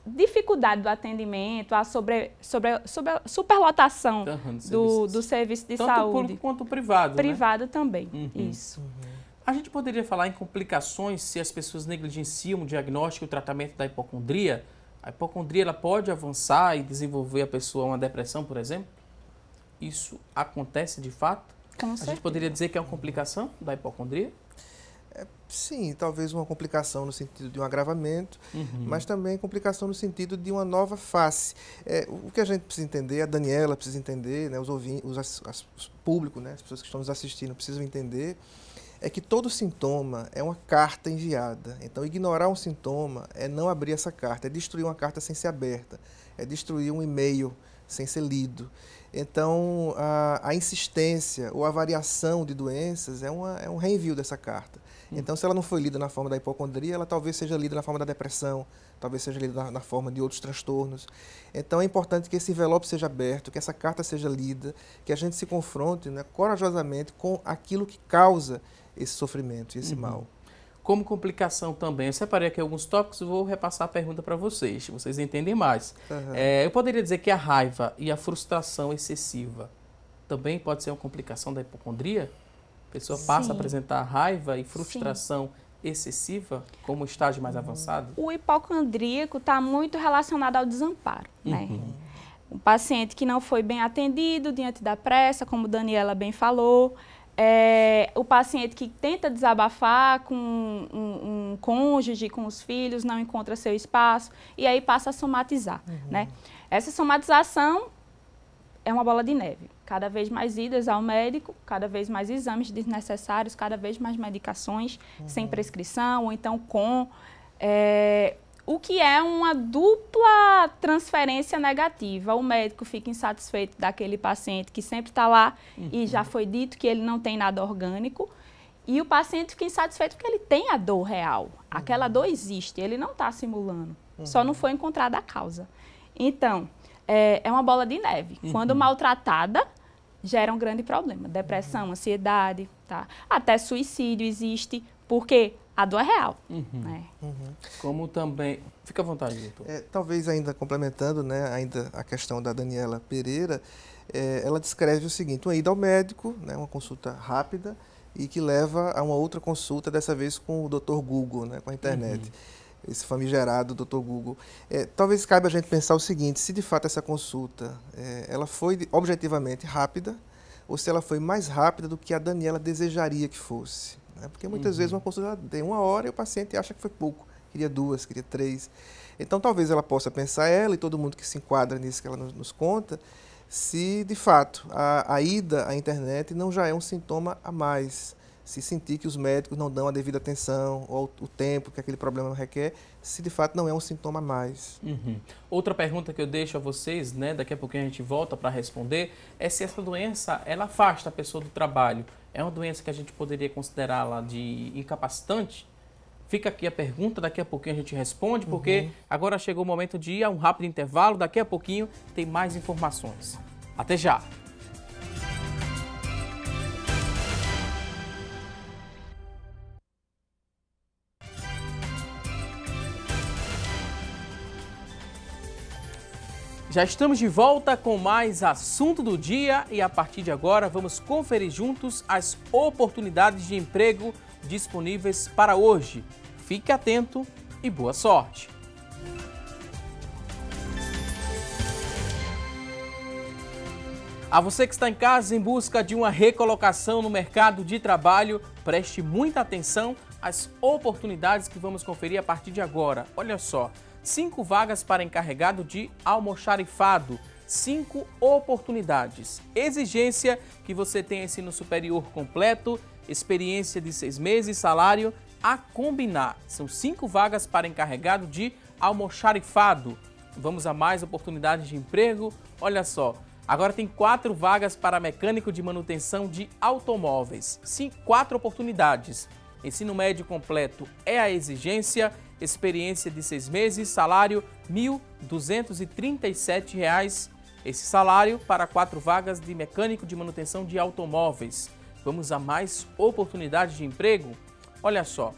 dificuldade do atendimento, a sobre, sobre, sobre superlotação uhum, do, do, serviço de Tanto saúde. Tanto público quanto privado, Privado né? também, uhum. isso. Uhum. A gente poderia falar em complicações se as pessoas negligenciam o diagnóstico e o tratamento da hipocondria? A hipocondria ela pode avançar e desenvolver a pessoa uma depressão, por exemplo? Isso acontece de fato? Com a gente poderia dizer que é uma complicação da hipocondria? É, sim, talvez uma complicação no sentido de um agravamento, uhum. mas também complicação no sentido de uma nova face. É, o que a gente precisa entender, a Daniela precisa entender, né, os ouvintes, os, as, público, né, as pessoas que estão nos assistindo precisam entender é que todo sintoma é uma carta enviada. Então, ignorar um sintoma é não abrir essa carta, é destruir uma carta sem ser aberta, é destruir um e-mail sem ser lido. Então, a, a insistência ou a variação de doenças é, uma, é um reenvio dessa carta. Então, se ela não foi lida na forma da hipocondria, ela talvez seja lida na forma da depressão, talvez seja lida na, na forma de outros transtornos. Então, é importante que esse envelope seja aberto, que essa carta seja lida, que a gente se confronte né, corajosamente com aquilo que causa esse sofrimento, esse uhum. mal como complicação também. Eu separei aqui alguns tópicos e vou repassar a pergunta para vocês, vocês entendem mais. Uhum. É, eu poderia dizer que a raiva e a frustração excessiva também pode ser uma complicação da hipocondria? pessoa passa a apresentar raiva e frustração Sim. excessiva como estágio mais uhum. avançado? O hipocondríaco está muito relacionado ao desamparo, né? uhum. né? Um paciente que não foi bem atendido diante da pressa, como Daniela bem falou, é, o paciente que tenta desabafar com um, um, cônjuge, com os filhos, não encontra seu espaço e aí passa a somatizar, uhum. né? Essa somatização é uma bola de neve. Cada vez mais idas ao médico, cada vez mais exames desnecessários, cada vez mais medicações uhum. sem prescrição ou então com. É, o que é uma dupla transferência negativa. O médico fica insatisfeito daquele paciente que sempre está lá uhum. e já uhum. foi dito que ele não tem nada orgânico. E o paciente fica insatisfeito porque ele tem a dor real. Aquela uhum. dor existe, ele não está simulando. Uhum. Só não uhum. foi encontrada a causa. Então, é, é uma bola de neve. Uhum. Quando maltratada, gera um grande problema. Depressão, uhum. ansiedade, tá? Até suicídio existe, porque a dor é real. Uhum. Né? Uhum. Como também. Fica à vontade, doutor. É, talvez ainda complementando né, ainda a questão da Daniela Pereira, é, ela descreve o seguinte: uma ida ao médico, né, uma consulta rápida, e que leva a uma outra consulta, dessa vez com o doutor Google, né, com a internet. Uhum esse famigerado Dr. Google. É, talvez caiba a gente pensar o seguinte: se de fato essa consulta é, ela foi objetivamente rápida, ou se ela foi mais rápida do que a Daniela desejaria que fosse. Né? Porque muitas uhum. vezes uma consulta tem uma hora e o paciente acha que foi pouco, queria duas, queria três. Então talvez ela possa pensar, ela e todo mundo que se enquadra nisso que ela nos, nos conta, se de fato a, a ida à internet não já é um sintoma a mais se sentir que os médicos não dão a devida atenção ou o tempo que aquele problema requer, se de fato não é um sintoma a mais. Uhum. Outra pergunta que eu deixo a vocês, né, daqui a pouquinho a gente volta para responder, é se essa doença ela afasta a pessoa do trabalho. É uma doença que a gente poderia considerá-la de incapacitante? Fica aqui a pergunta, daqui a pouquinho a gente responde, porque uhum. agora chegou o momento de ir a um rápido intervalo, daqui a pouquinho tem mais informações. Até já! Já estamos de volta com mais assunto do dia e a partir de agora vamos conferir juntos as oportunidades de emprego disponíveis para hoje. Fique atento e boa sorte! A você que está em casa em busca de uma recolocação no mercado de trabalho, preste muita atenção às oportunidades que vamos conferir a partir de agora. Olha só cinco vagas para encarregado de almoxarifado, cinco oportunidades. Exigência que você tenha ensino superior completo, experiência de seis meses, salário a combinar. São cinco vagas para encarregado de almoxarifado. Vamos a mais oportunidades de emprego? Olha só, Agora tem quatro vagas para mecânico de manutenção de automóveis. Sim, quatro oportunidades. Ensino médio completo é a exigência, experiência de seis meses, salário R$ 1.237. Esse salário para quatro vagas de mecânico de manutenção de automóveis. Vamos a mais oportunidades de emprego? Olha só.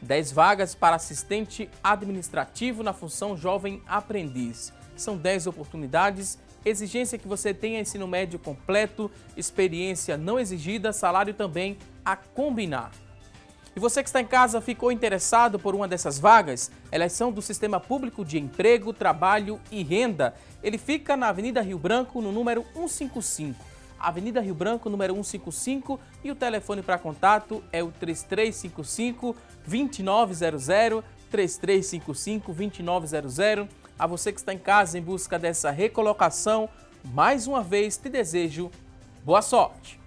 10 vagas para assistente administrativo na função jovem aprendiz. São 10 oportunidades exigência que você tenha ensino médio completo, experiência não exigida, salário também a combinar. E você que está em casa ficou interessado por uma dessas vagas? Elas são do Sistema Público de Emprego, Trabalho e Renda. Ele fica na Avenida Rio Branco, no número 155. Avenida Rio Branco, número 155, e o telefone para contato é o 3355 2900, 3355 2900. A você que está em casa em busca dessa recolocação, mais uma vez te desejo boa sorte.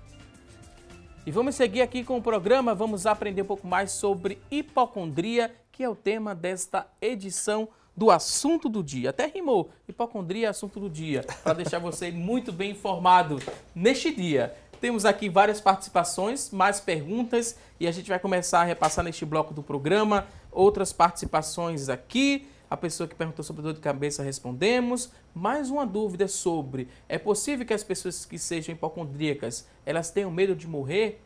E vamos seguir aqui com o programa, vamos aprender um pouco mais sobre hipocondria, que é o tema desta edição do assunto do dia. Até rimou, hipocondria é assunto do dia, para deixar você muito bem informado neste dia. Temos aqui várias participações, mais perguntas e a gente vai começar a repassar neste bloco do programa outras participações aqui. A pessoa que perguntou sobre dor de cabeça respondemos. Mais uma dúvida sobre: é possível que as pessoas que sejam hipocondríacas elas tenham medo de morrer?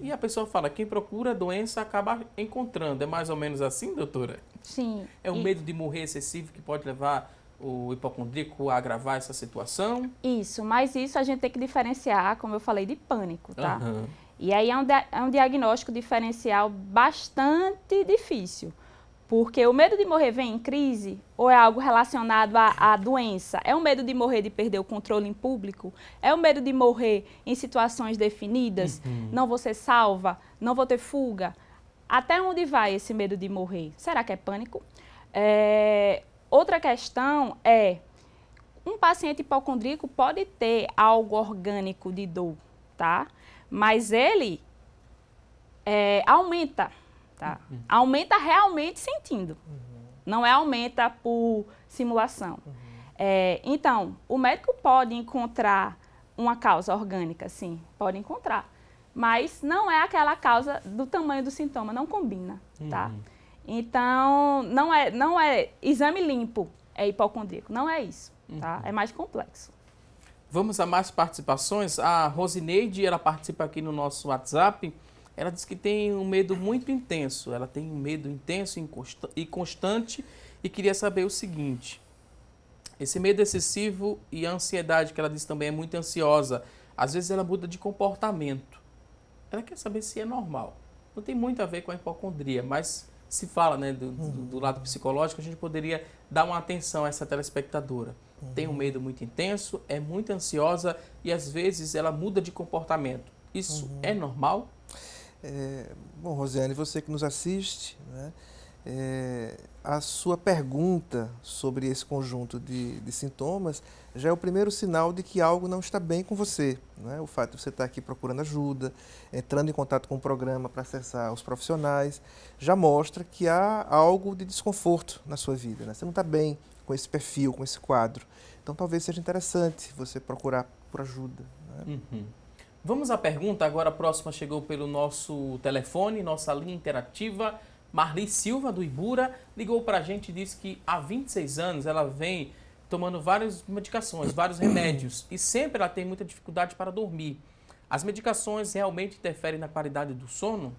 E a pessoa fala: quem procura a doença acaba encontrando. É mais ou menos assim, doutora? Sim. É um e... medo de morrer excessivo que pode levar o hipocondríaco a agravar essa situação? Isso, mas isso a gente tem que diferenciar, como eu falei, de pânico, tá? Uhum. E aí é um, é um diagnóstico diferencial bastante difícil. Porque o medo de morrer vem em crise ou é algo relacionado à, à, doença? É o medo de morrer de perder o controle em público? É o medo de morrer em situações definidas? Uhum. Não vou ser salva? Não vou ter fuga? Até onde vai esse medo de morrer? Será que é pânico? É... Outra questão é: um paciente hipocondríaco pode ter algo orgânico de dor, tá? Mas ele é, aumenta Tá? Uhum. uhum. Aumenta realmente sentindo. Uhum. Não é aumenta por simulação. Uhum. É, então, o médico pode encontrar uma causa orgânica, sim, pode encontrar. Mas não é aquela causa do tamanho do sintoma, não combina, tá? Uhum. Então, não é, não é exame limpo, é hipocondríaco, não é isso, tá? Uhum. É mais complexo. Vamos a mais participações. A Rosineide, ela participa aqui no nosso WhatsApp. Ela diz que tem um medo muito intenso, ela tem um medo intenso e constante e queria saber o seguinte: esse medo excessivo e a ansiedade, que ela diz também é muito ansiosa, às vezes ela muda de comportamento. Ela quer saber se é normal. Não tem muito a ver com a hipocondria, mas se fala né, do, do, do lado psicológico, a gente poderia dar uma atenção a essa telespectadora. Uhum. Tem um medo muito intenso, é muito ansiosa e às vezes ela muda de comportamento. Isso uhum. é normal? É, bom, Rosiane, você que nos assiste, né, é, a sua pergunta sobre esse conjunto de, de, sintomas já é o primeiro sinal de que algo não está bem com você. Né? O fato de você estar aqui procurando ajuda, entrando em contato com o programa para acessar os profissionais, já mostra que há algo de desconforto na sua vida. Né? Você não está bem com esse perfil, com esse quadro. Então talvez seja interessante você procurar por ajuda. Né? Uhum. Vamos à pergunta, agora a próxima chegou pelo nosso telefone, nossa linha interativa. Marli Silva, do Ibura, ligou para a gente e disse que há 26 anos ela vem tomando várias medicações, vários remédios, e sempre ela tem muita dificuldade para dormir. As medicações realmente interferem na qualidade do sono?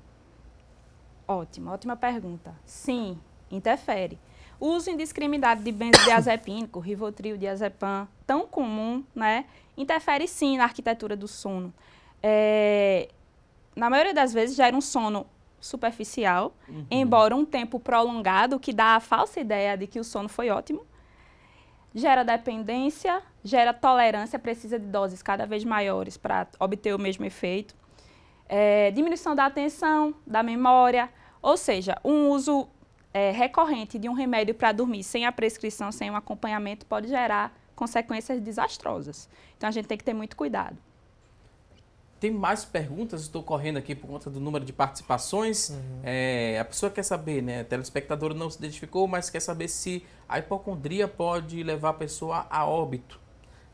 Ótima, ótima pergunta. Sim, interfere. O uso indiscriminado de benzodiazepínico, Rivotril, diazepam, tão comum, né, interfere sim na arquitetura do sono é, na maioria das vezes já era um sono superficial, uhum. embora um tempo prolongado, que dá a falsa ideia de que o sono foi ótimo. Gera dependência, gera tolerância, precisa de doses cada vez maiores para obter o mesmo efeito. É, diminuição da atenção, da memória, ou seja, um uso é, recorrente de um remédio para dormir sem a prescrição, sem um acompanhamento, pode gerar consequências desastrosas. Então a gente tem que ter muito cuidado. Tem mais perguntas, estou correndo aqui por conta do número de participações. Uhum. É, a pessoa quer saber, né? A telespectadora não se identificou, mas quer saber se a hipocondria pode levar a pessoa a óbito.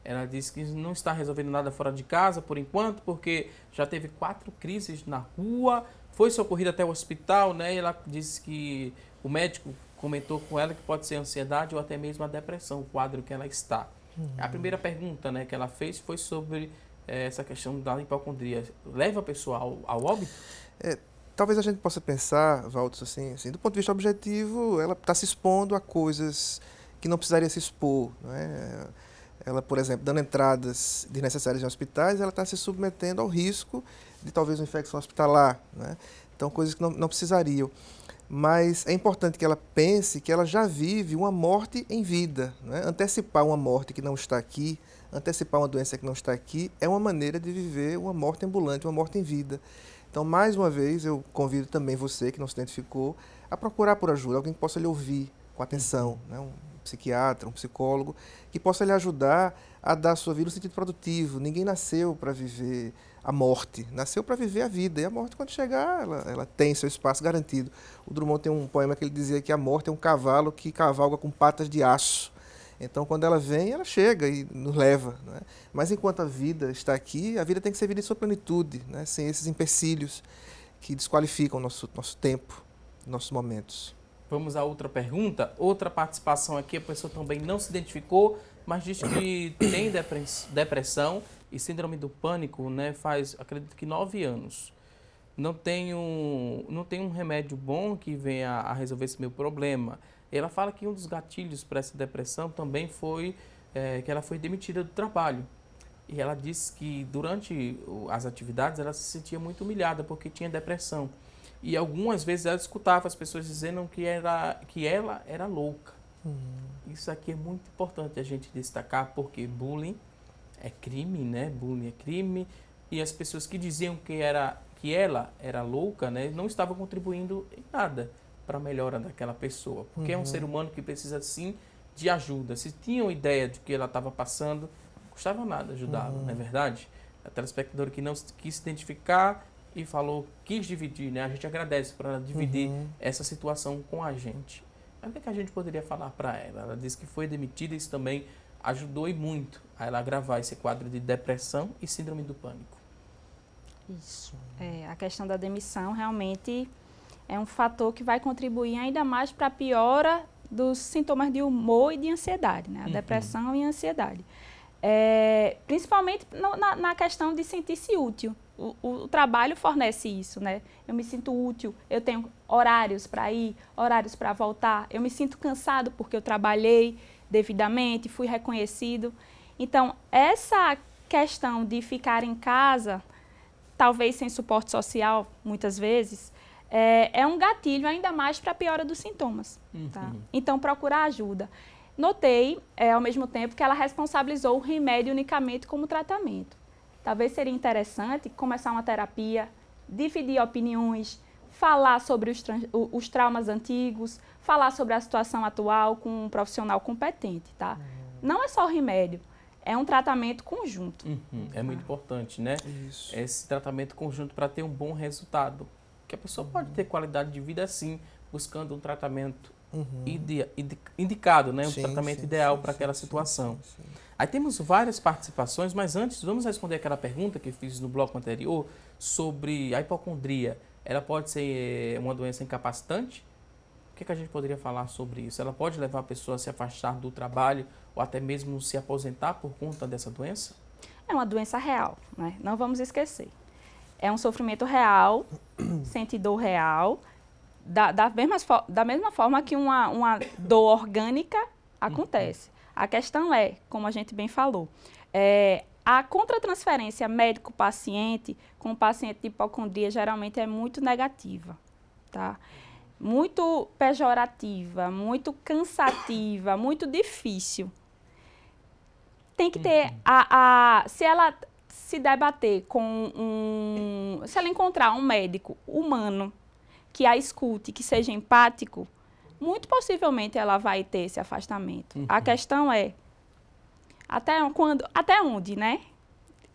Ela disse que não está resolvendo nada fora de casa por enquanto, porque já teve quatro crises na rua, foi socorrida até o hospital, né? E ela disse que o médico comentou com ela que pode ser ansiedade ou até mesmo a depressão, o quadro que ela está. Uhum. A primeira pergunta né, que ela fez foi sobre é, essa questão da hipocondria leva a pessoa ao, ao óbito? É, talvez a gente possa pensar, Valdos, assim, assim, do ponto de vista objetivo, ela está se expondo a coisas que não precisaria se expor. é? Ela, por exemplo, dando entradas desnecessárias em hospitais, ela está se submetendo ao risco de talvez uma infecção hospitalar. Né? Então, coisas que não, não precisariam mas é importante que ela pense que ela já vive uma morte em vida. Né? Antecipar uma morte que não está aqui antecipar uma doença que não está aqui é uma maneira de viver uma morte ambulante, uma morte em vida. Então, mais uma vez, eu convido também você que não se identificou a procurar por ajuda, alguém que possa lhe ouvir com atenção, né? um psiquiatra, um psicólogo, que possa lhe ajudar a dar a sua vida um sentido produtivo. Ninguém nasceu para viver a morte, nasceu para viver a vida. E a morte, quando chegar, ela, ela tem seu espaço garantido. O Drummond tem um poema que ele dizia que a morte é um cavalo que cavalga com patas de aço. Então, quando ela vem, ela chega e nos leva. Né? Mas enquanto a vida está aqui, a vida tem que ser vida em sua plenitude, né? sem esses empecilhos que desqualificam nosso, nosso tempo, nossos momentos. Vamos a outra pergunta. Outra participação aqui, a pessoa também não se identificou, mas diz que tem depressão e síndrome do pânico, né? Faz, acredito que, nove anos. Não tem um, não tem um remédio bom que venha a resolver esse meu problema ela fala que um dos gatilhos para essa depressão também foi é, que ela foi demitida do trabalho. E ela disse que durante as atividades ela se sentia muito humilhada porque tinha depressão. E algumas vezes ela escutava as pessoas dizendo que, era, que ela era louca. Hum. Isso aqui é muito importante a gente destacar porque bullying é crime, né? Bullying é crime. E as pessoas que diziam que, era, que ela era louca né, não estavam contribuindo em nada para a melhora daquela pessoa. Porque uhum. é um uhum. ser humano que precisa sim de ajuda. Se tinham ideia de que ela estava passando, não custava nada ajudá-la, uhum. não é verdade? A telespectadora que não quis se identificar e falou, quis dividir, né? A gente agradece para ela dividir uhum. essa situação com a gente. Mas o que, é que a gente poderia falar para ela? Ela disse que foi demitida, isso também ajudou e muito a ela agravar esse quadro de depressão e síndrome do pânico. Isso. Hum. É, a questão da demissão realmente é um fator que vai contribuir ainda mais para a piora dos sintomas de humor e de ansiedade, né? A uhum. depressão e a ansiedade. É, principalmente no, na, na, questão de sentir-se útil. O, o, o, trabalho fornece isso, né? Eu me sinto útil, eu tenho horários para ir, horários para voltar, eu me sinto cansado porque eu trabalhei devidamente, fui reconhecido. Então, essa questão de ficar em casa, talvez sem suporte social, muitas vezes, é, é um gatilho ainda mais para a piora dos sintomas. Uhum. Tá? Então, procurar ajuda. Notei, é, ao mesmo tempo, que ela responsabilizou o remédio unicamente como tratamento. Talvez seria interessante começar uma terapia, dividir opiniões, falar sobre os, os traumas antigos, falar sobre a situação atual com um profissional competente, tá? Uhum. Não é só o remédio, é um tratamento conjunto. Uhum, é muito tá. importante, né? Isso. Esse tratamento conjunto para ter um bom resultado que a pessoa uhum. pode ter qualidade de vida assim, buscando um tratamento uhum. ide, indicado, né? um tratamento sim, ideal para aquela situação. Sim, Aí temos várias participações, mas antes vamos responder aquela pergunta que fiz no bloco anterior sobre a hipocondria. Ela pode ser eh, uma doença incapacitante? O que, é que a gente poderia falar sobre isso? Ela pode levar a pessoa a se afastar do trabalho ou até mesmo se aposentar por conta dessa doença? É uma doença real, né? não vamos esquecer é um sofrimento real, sente dor real, da, da, mesma, da mesma forma que uma, uma dor orgânica acontece. Uhum. A questão é, como a gente bem falou, é, a contratransferência médico-paciente com o paciente de hipocondria geralmente é muito negativa, tá? Muito pejorativa, muito cansativa, muito difícil. Tem que ter uhum. a, a se ela se debater com um. Se ela encontrar um médico humano que a escute, que seja empático, muito possivelmente ela vai ter esse afastamento. Uhum. A questão é até quando, até onde, né?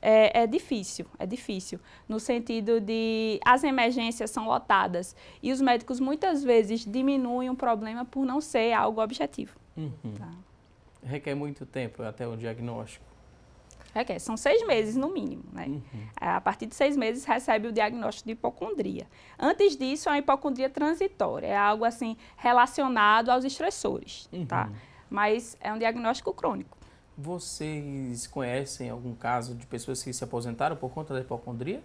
É, é, difícil, é difícil, no sentido de as emergências são lotadas e os médicos muitas vezes diminuem o problema por não ser algo objetivo. Uhum. Tá. Requer muito tempo até o diagnóstico requer. É é, são seis meses no mínimo, né? Uhum. É, a partir de seis meses recebe o diagnóstico de hipocondria. Antes disso, é uma hipocondria transitória, é algo assim relacionado aos estressores, tá? uhum. tá? Mas é um diagnóstico crônico. Vocês conhecem algum caso de pessoas que se aposentaram por conta da hipocondria?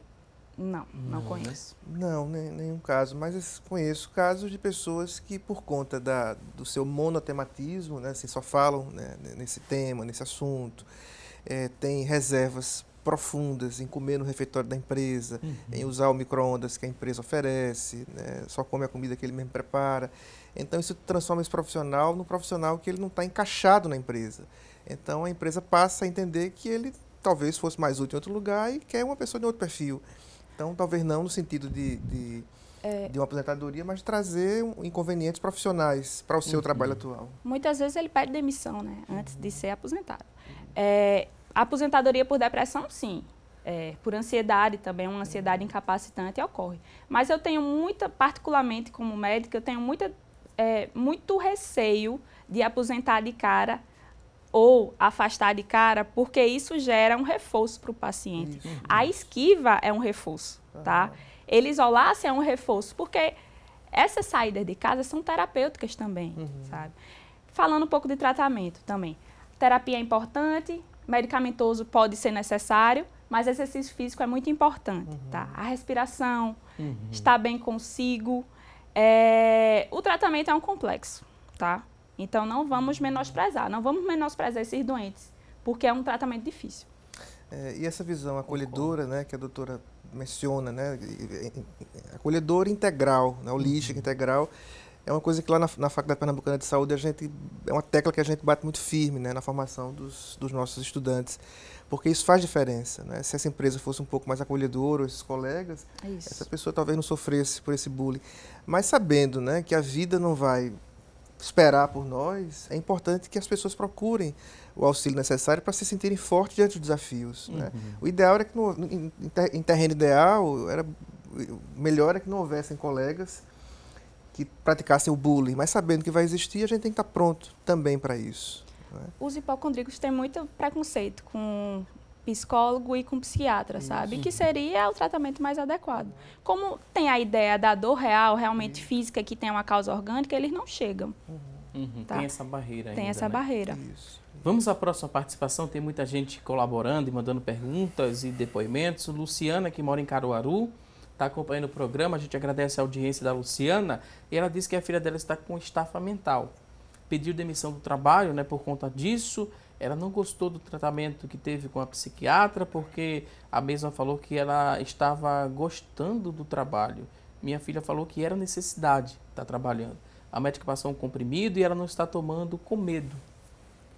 Não, não, não conheço. Não, nenhum caso, mas conheço casos de pessoas que, por conta da, do seu monotematismo, né, assim, só falam né, nesse tema, nesse assunto, é, tem reservas profundas em comer no refeitório da empresa, uhum. em usar o micro-ondas que a empresa oferece, né? só come a comida que ele mesmo prepara. Então, isso transforma esse profissional no profissional que ele não está encaixado na empresa. Então, a empresa passa a entender que ele talvez fosse mais útil em outro lugar e quer uma pessoa de outro perfil. Então, talvez não no sentido de, de, é... de uma aposentadoria, mas trazer inconvenientes profissionais para o seu uhum. trabalho atual. Muitas vezes ele pede demissão, né? Antes uhum. de ser aposentado. É, Aposentadoria por depressão, sim. É, por ansiedade também, uma ansiedade incapacitante ocorre. Mas eu tenho muita, particularmente como médica, eu tenho muita, é, muito receio de aposentar de cara ou afastar de cara, porque isso gera um reforço para o paciente. Isso. A esquiva é um reforço, tá? Ele isolar-se é um reforço, porque essas saídas de casa são terapêuticas também, uhum. sabe? Falando um pouco de tratamento também. Terapia é importante, medicamentoso pode ser necessário, mas exercício físico é muito importante, uhum. tá? A respiração, uhum. estar bem consigo. É... O tratamento é um complexo, tá? Então não vamos menosprezar, não vamos menosprezar esses doentes, porque é um tratamento difícil. É, e essa visão acolhedora, né, que a doutora menciona, né, acolhedora integral, né, holística uhum. integral, é uma coisa que lá na, na Faculdade Pernambucana de Saúde a gente é uma tecla que a gente bate muito firme né, na formação dos, dos nossos estudantes, porque isso faz diferença. Né? Se essa empresa fosse um pouco mais acolhedora, esses colegas, é essa pessoa talvez não sofresse por esse bullying. Mas sabendo né, que a vida não vai esperar por nós, é importante que as pessoas procurem o auxílio necessário para se sentirem fortes diante dos desafios. Né? Uhum. Né? O ideal era que, no, em, em terreno ideal, era melhor é que não houvessem colegas que praticassem o bullying, mas sabendo que vai existir, a gente tem que estar tá pronto também para isso. Né? Os hipocondríacos têm muito preconceito com psicólogo e com psiquiatra, Isso. sabe? Que seria o tratamento mais adequado. Como tem a ideia da dor real, realmente física, que tem uma causa orgânica, eles não chegam. Uhum. uhum. Tá? Tem essa barreira Tem ainda, essa né? barreira. Isso. Vamos à próxima participação. Tem muita gente colaborando e mandando perguntas e depoimentos. Luciana, que mora em Caruaru, está acompanhando o programa. A gente agradece a audiência da Luciana. E ela disse que a filha dela está com estafa mental. Pediu demissão do trabalho né, por conta disso. Ela não gostou do tratamento que teve com a psiquiatra, porque a mesma falou que ela estava gostando do trabalho. Minha filha falou que era necessidade estar tá trabalhando. A médica passou um comprimido e ela não está tomando com medo.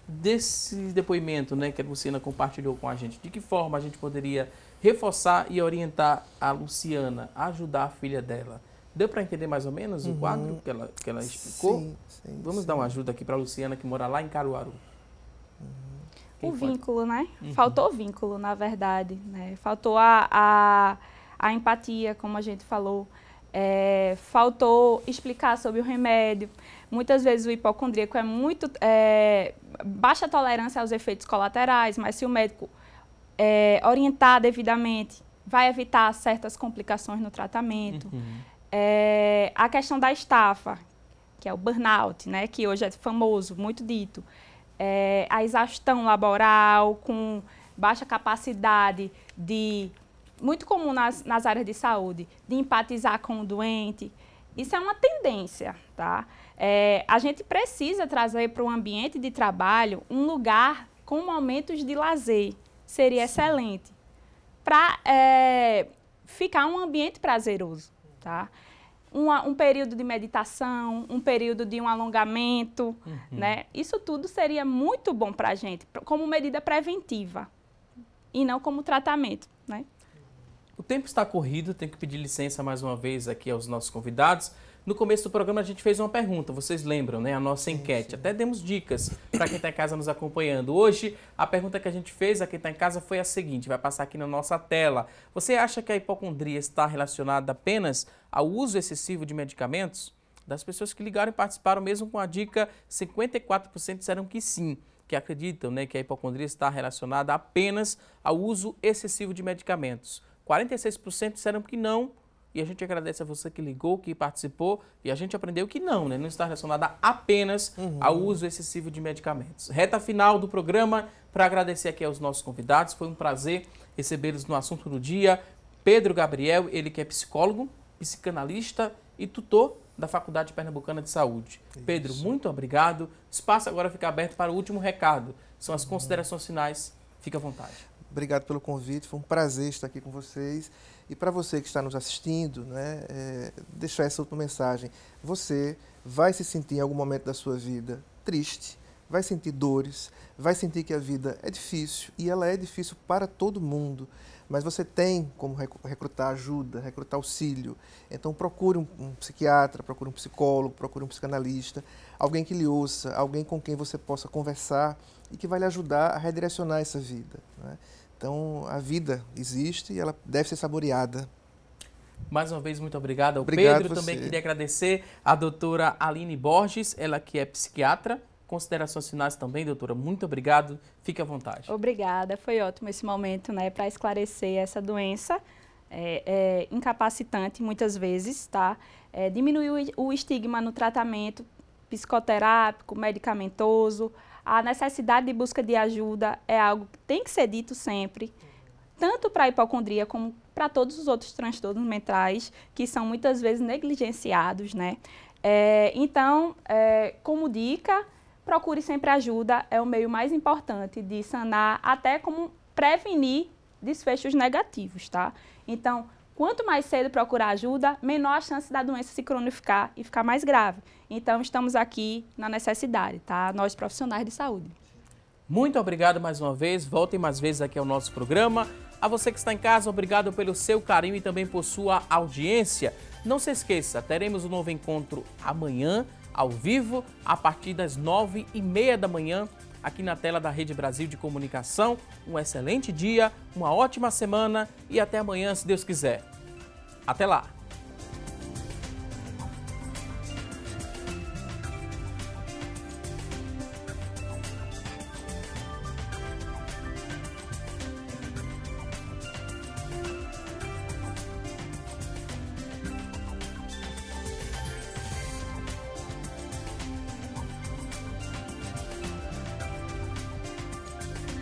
Desse depoimento né, que a Luciana compartilhou com a gente, de que forma a gente poderia reforçar e orientar a Luciana, ajudar a filha dela. Deu para entender mais ou menos uhum. o quadro que ela, que ela explicou? Sim, sim, Vamos sim. dar uma ajuda aqui para a Luciana, que mora lá em Caruaru. Uhum. O vínculo, né? Uhum. Faltou vínculo, na verdade. Né? Faltou a, a, a empatia, como a gente falou. É, faltou explicar sobre o remédio. Muitas vezes o hipocondríaco é muito é, baixa tolerância aos efeitos colaterais, mas se o médico é, orientar devidamente vai evitar certas complicações no tratamento. Uhum. É, a questão da estafa, que é o burnout, né, que hoje é famoso, muito dito. É, a exaustão laboral com baixa capacidade de... Muito comum nas, nas áreas de saúde, de empatizar com o doente. Isso é uma tendência, tá? É, a gente precisa trazer para o ambiente de trabalho um lugar com momentos de lazer, seria excelente para é, ficar um ambiente prazeroso, tá? um período de meditação, um período de um alongamento, uhum. né? Isso tudo seria muito bom para a gente, como medida preventiva e não como tratamento, né? O tempo está corrido, tenho que pedir licença mais uma vez aqui aos nossos convidados. No começo do programa a gente fez uma pergunta, vocês lembram, né? A nossa enquete. Até demos dicas para quem está em casa nos acompanhando. Hoje, a pergunta que a gente fez a quem está em casa foi a seguinte, vai passar aqui na nossa tela. Você acha que a hipocondria está relacionada apenas ao uso excessivo de medicamentos? Das pessoas que ligaram e participaram mesmo com a dica, 54% disseram que sim que acreditam né, que a hipocondria está relacionada apenas ao uso excessivo de medicamentos. 46% disseram que não, e a gente agradece a você que ligou, que participou. E a gente aprendeu que não, né? Não está relacionada apenas uhum. ao uso excessivo de medicamentos. Reta final do programa para agradecer aqui aos nossos convidados. Foi um prazer recebê-los no assunto do dia. Pedro Gabriel, ele que é psicólogo, psicanalista e tutor da Faculdade Pernambucana de Saúde. Isso. Pedro, muito obrigado. espaço agora fica aberto para o último recado. São as uhum. considerações finais. Fica à vontade. Obrigado pelo convite, foi um prazer estar aqui com vocês. E para você que está nos assistindo, né, é, deixar essa última mensagem. Você vai se sentir em algum momento da sua vida triste, vai sentir dores, vai sentir que a vida é difícil e ela é difícil para todo mundo. Mas você tem como recrutar ajuda, recrutar auxílio. Então procure um, um psiquiatra, procure um psicólogo, procure um psicanalista, alguém que lhe ouça, alguém com quem você possa conversar e que vai lhe ajudar a redirecionar essa vida. Né? Então, a vida existe e ela deve ser saboreada. Mais uma vez, muito obrigado ao Obrigado Pedro. Você. Também queria agradecer à doutora Aline Borges, ela que é psiquiatra. Considerações finais também, doutora. Muito obrigado. Fique à vontade. Obrigada. Foi ótimo esse momento, né, para esclarecer essa doença é, é, incapacitante muitas vezes, tá? É, diminuir o estigma no tratamento psicoterápico, medicamentoso, a necessidade de busca de ajuda é algo que tem que ser dito sempre, tanto para a hipocondria como para todos os outros transtornos mentais que são muitas vezes negligenciados, né? É, então, é, como dica, procure sempre ajuda, é o meio mais importante de sanar, até como prevenir desfechos negativos, tá? Então, Quanto mais cedo procurar ajuda, menor a chance da doença se cronificar e ficar mais grave. Então, estamos aqui na necessidade, tá? Nós profissionais de saúde. Muito obrigado mais uma vez. Voltem mais vezes aqui ao nosso programa. A você que está em casa, obrigado pelo seu carinho e também por sua audiência. Não se esqueça, teremos um novo encontro amanhã, ao vivo, a partir das nove e meia da manhã, aqui na tela da Rede Brasil de Comunicação. Um excelente dia, uma ótima semana e até amanhã, se Deus quiser. Até lá!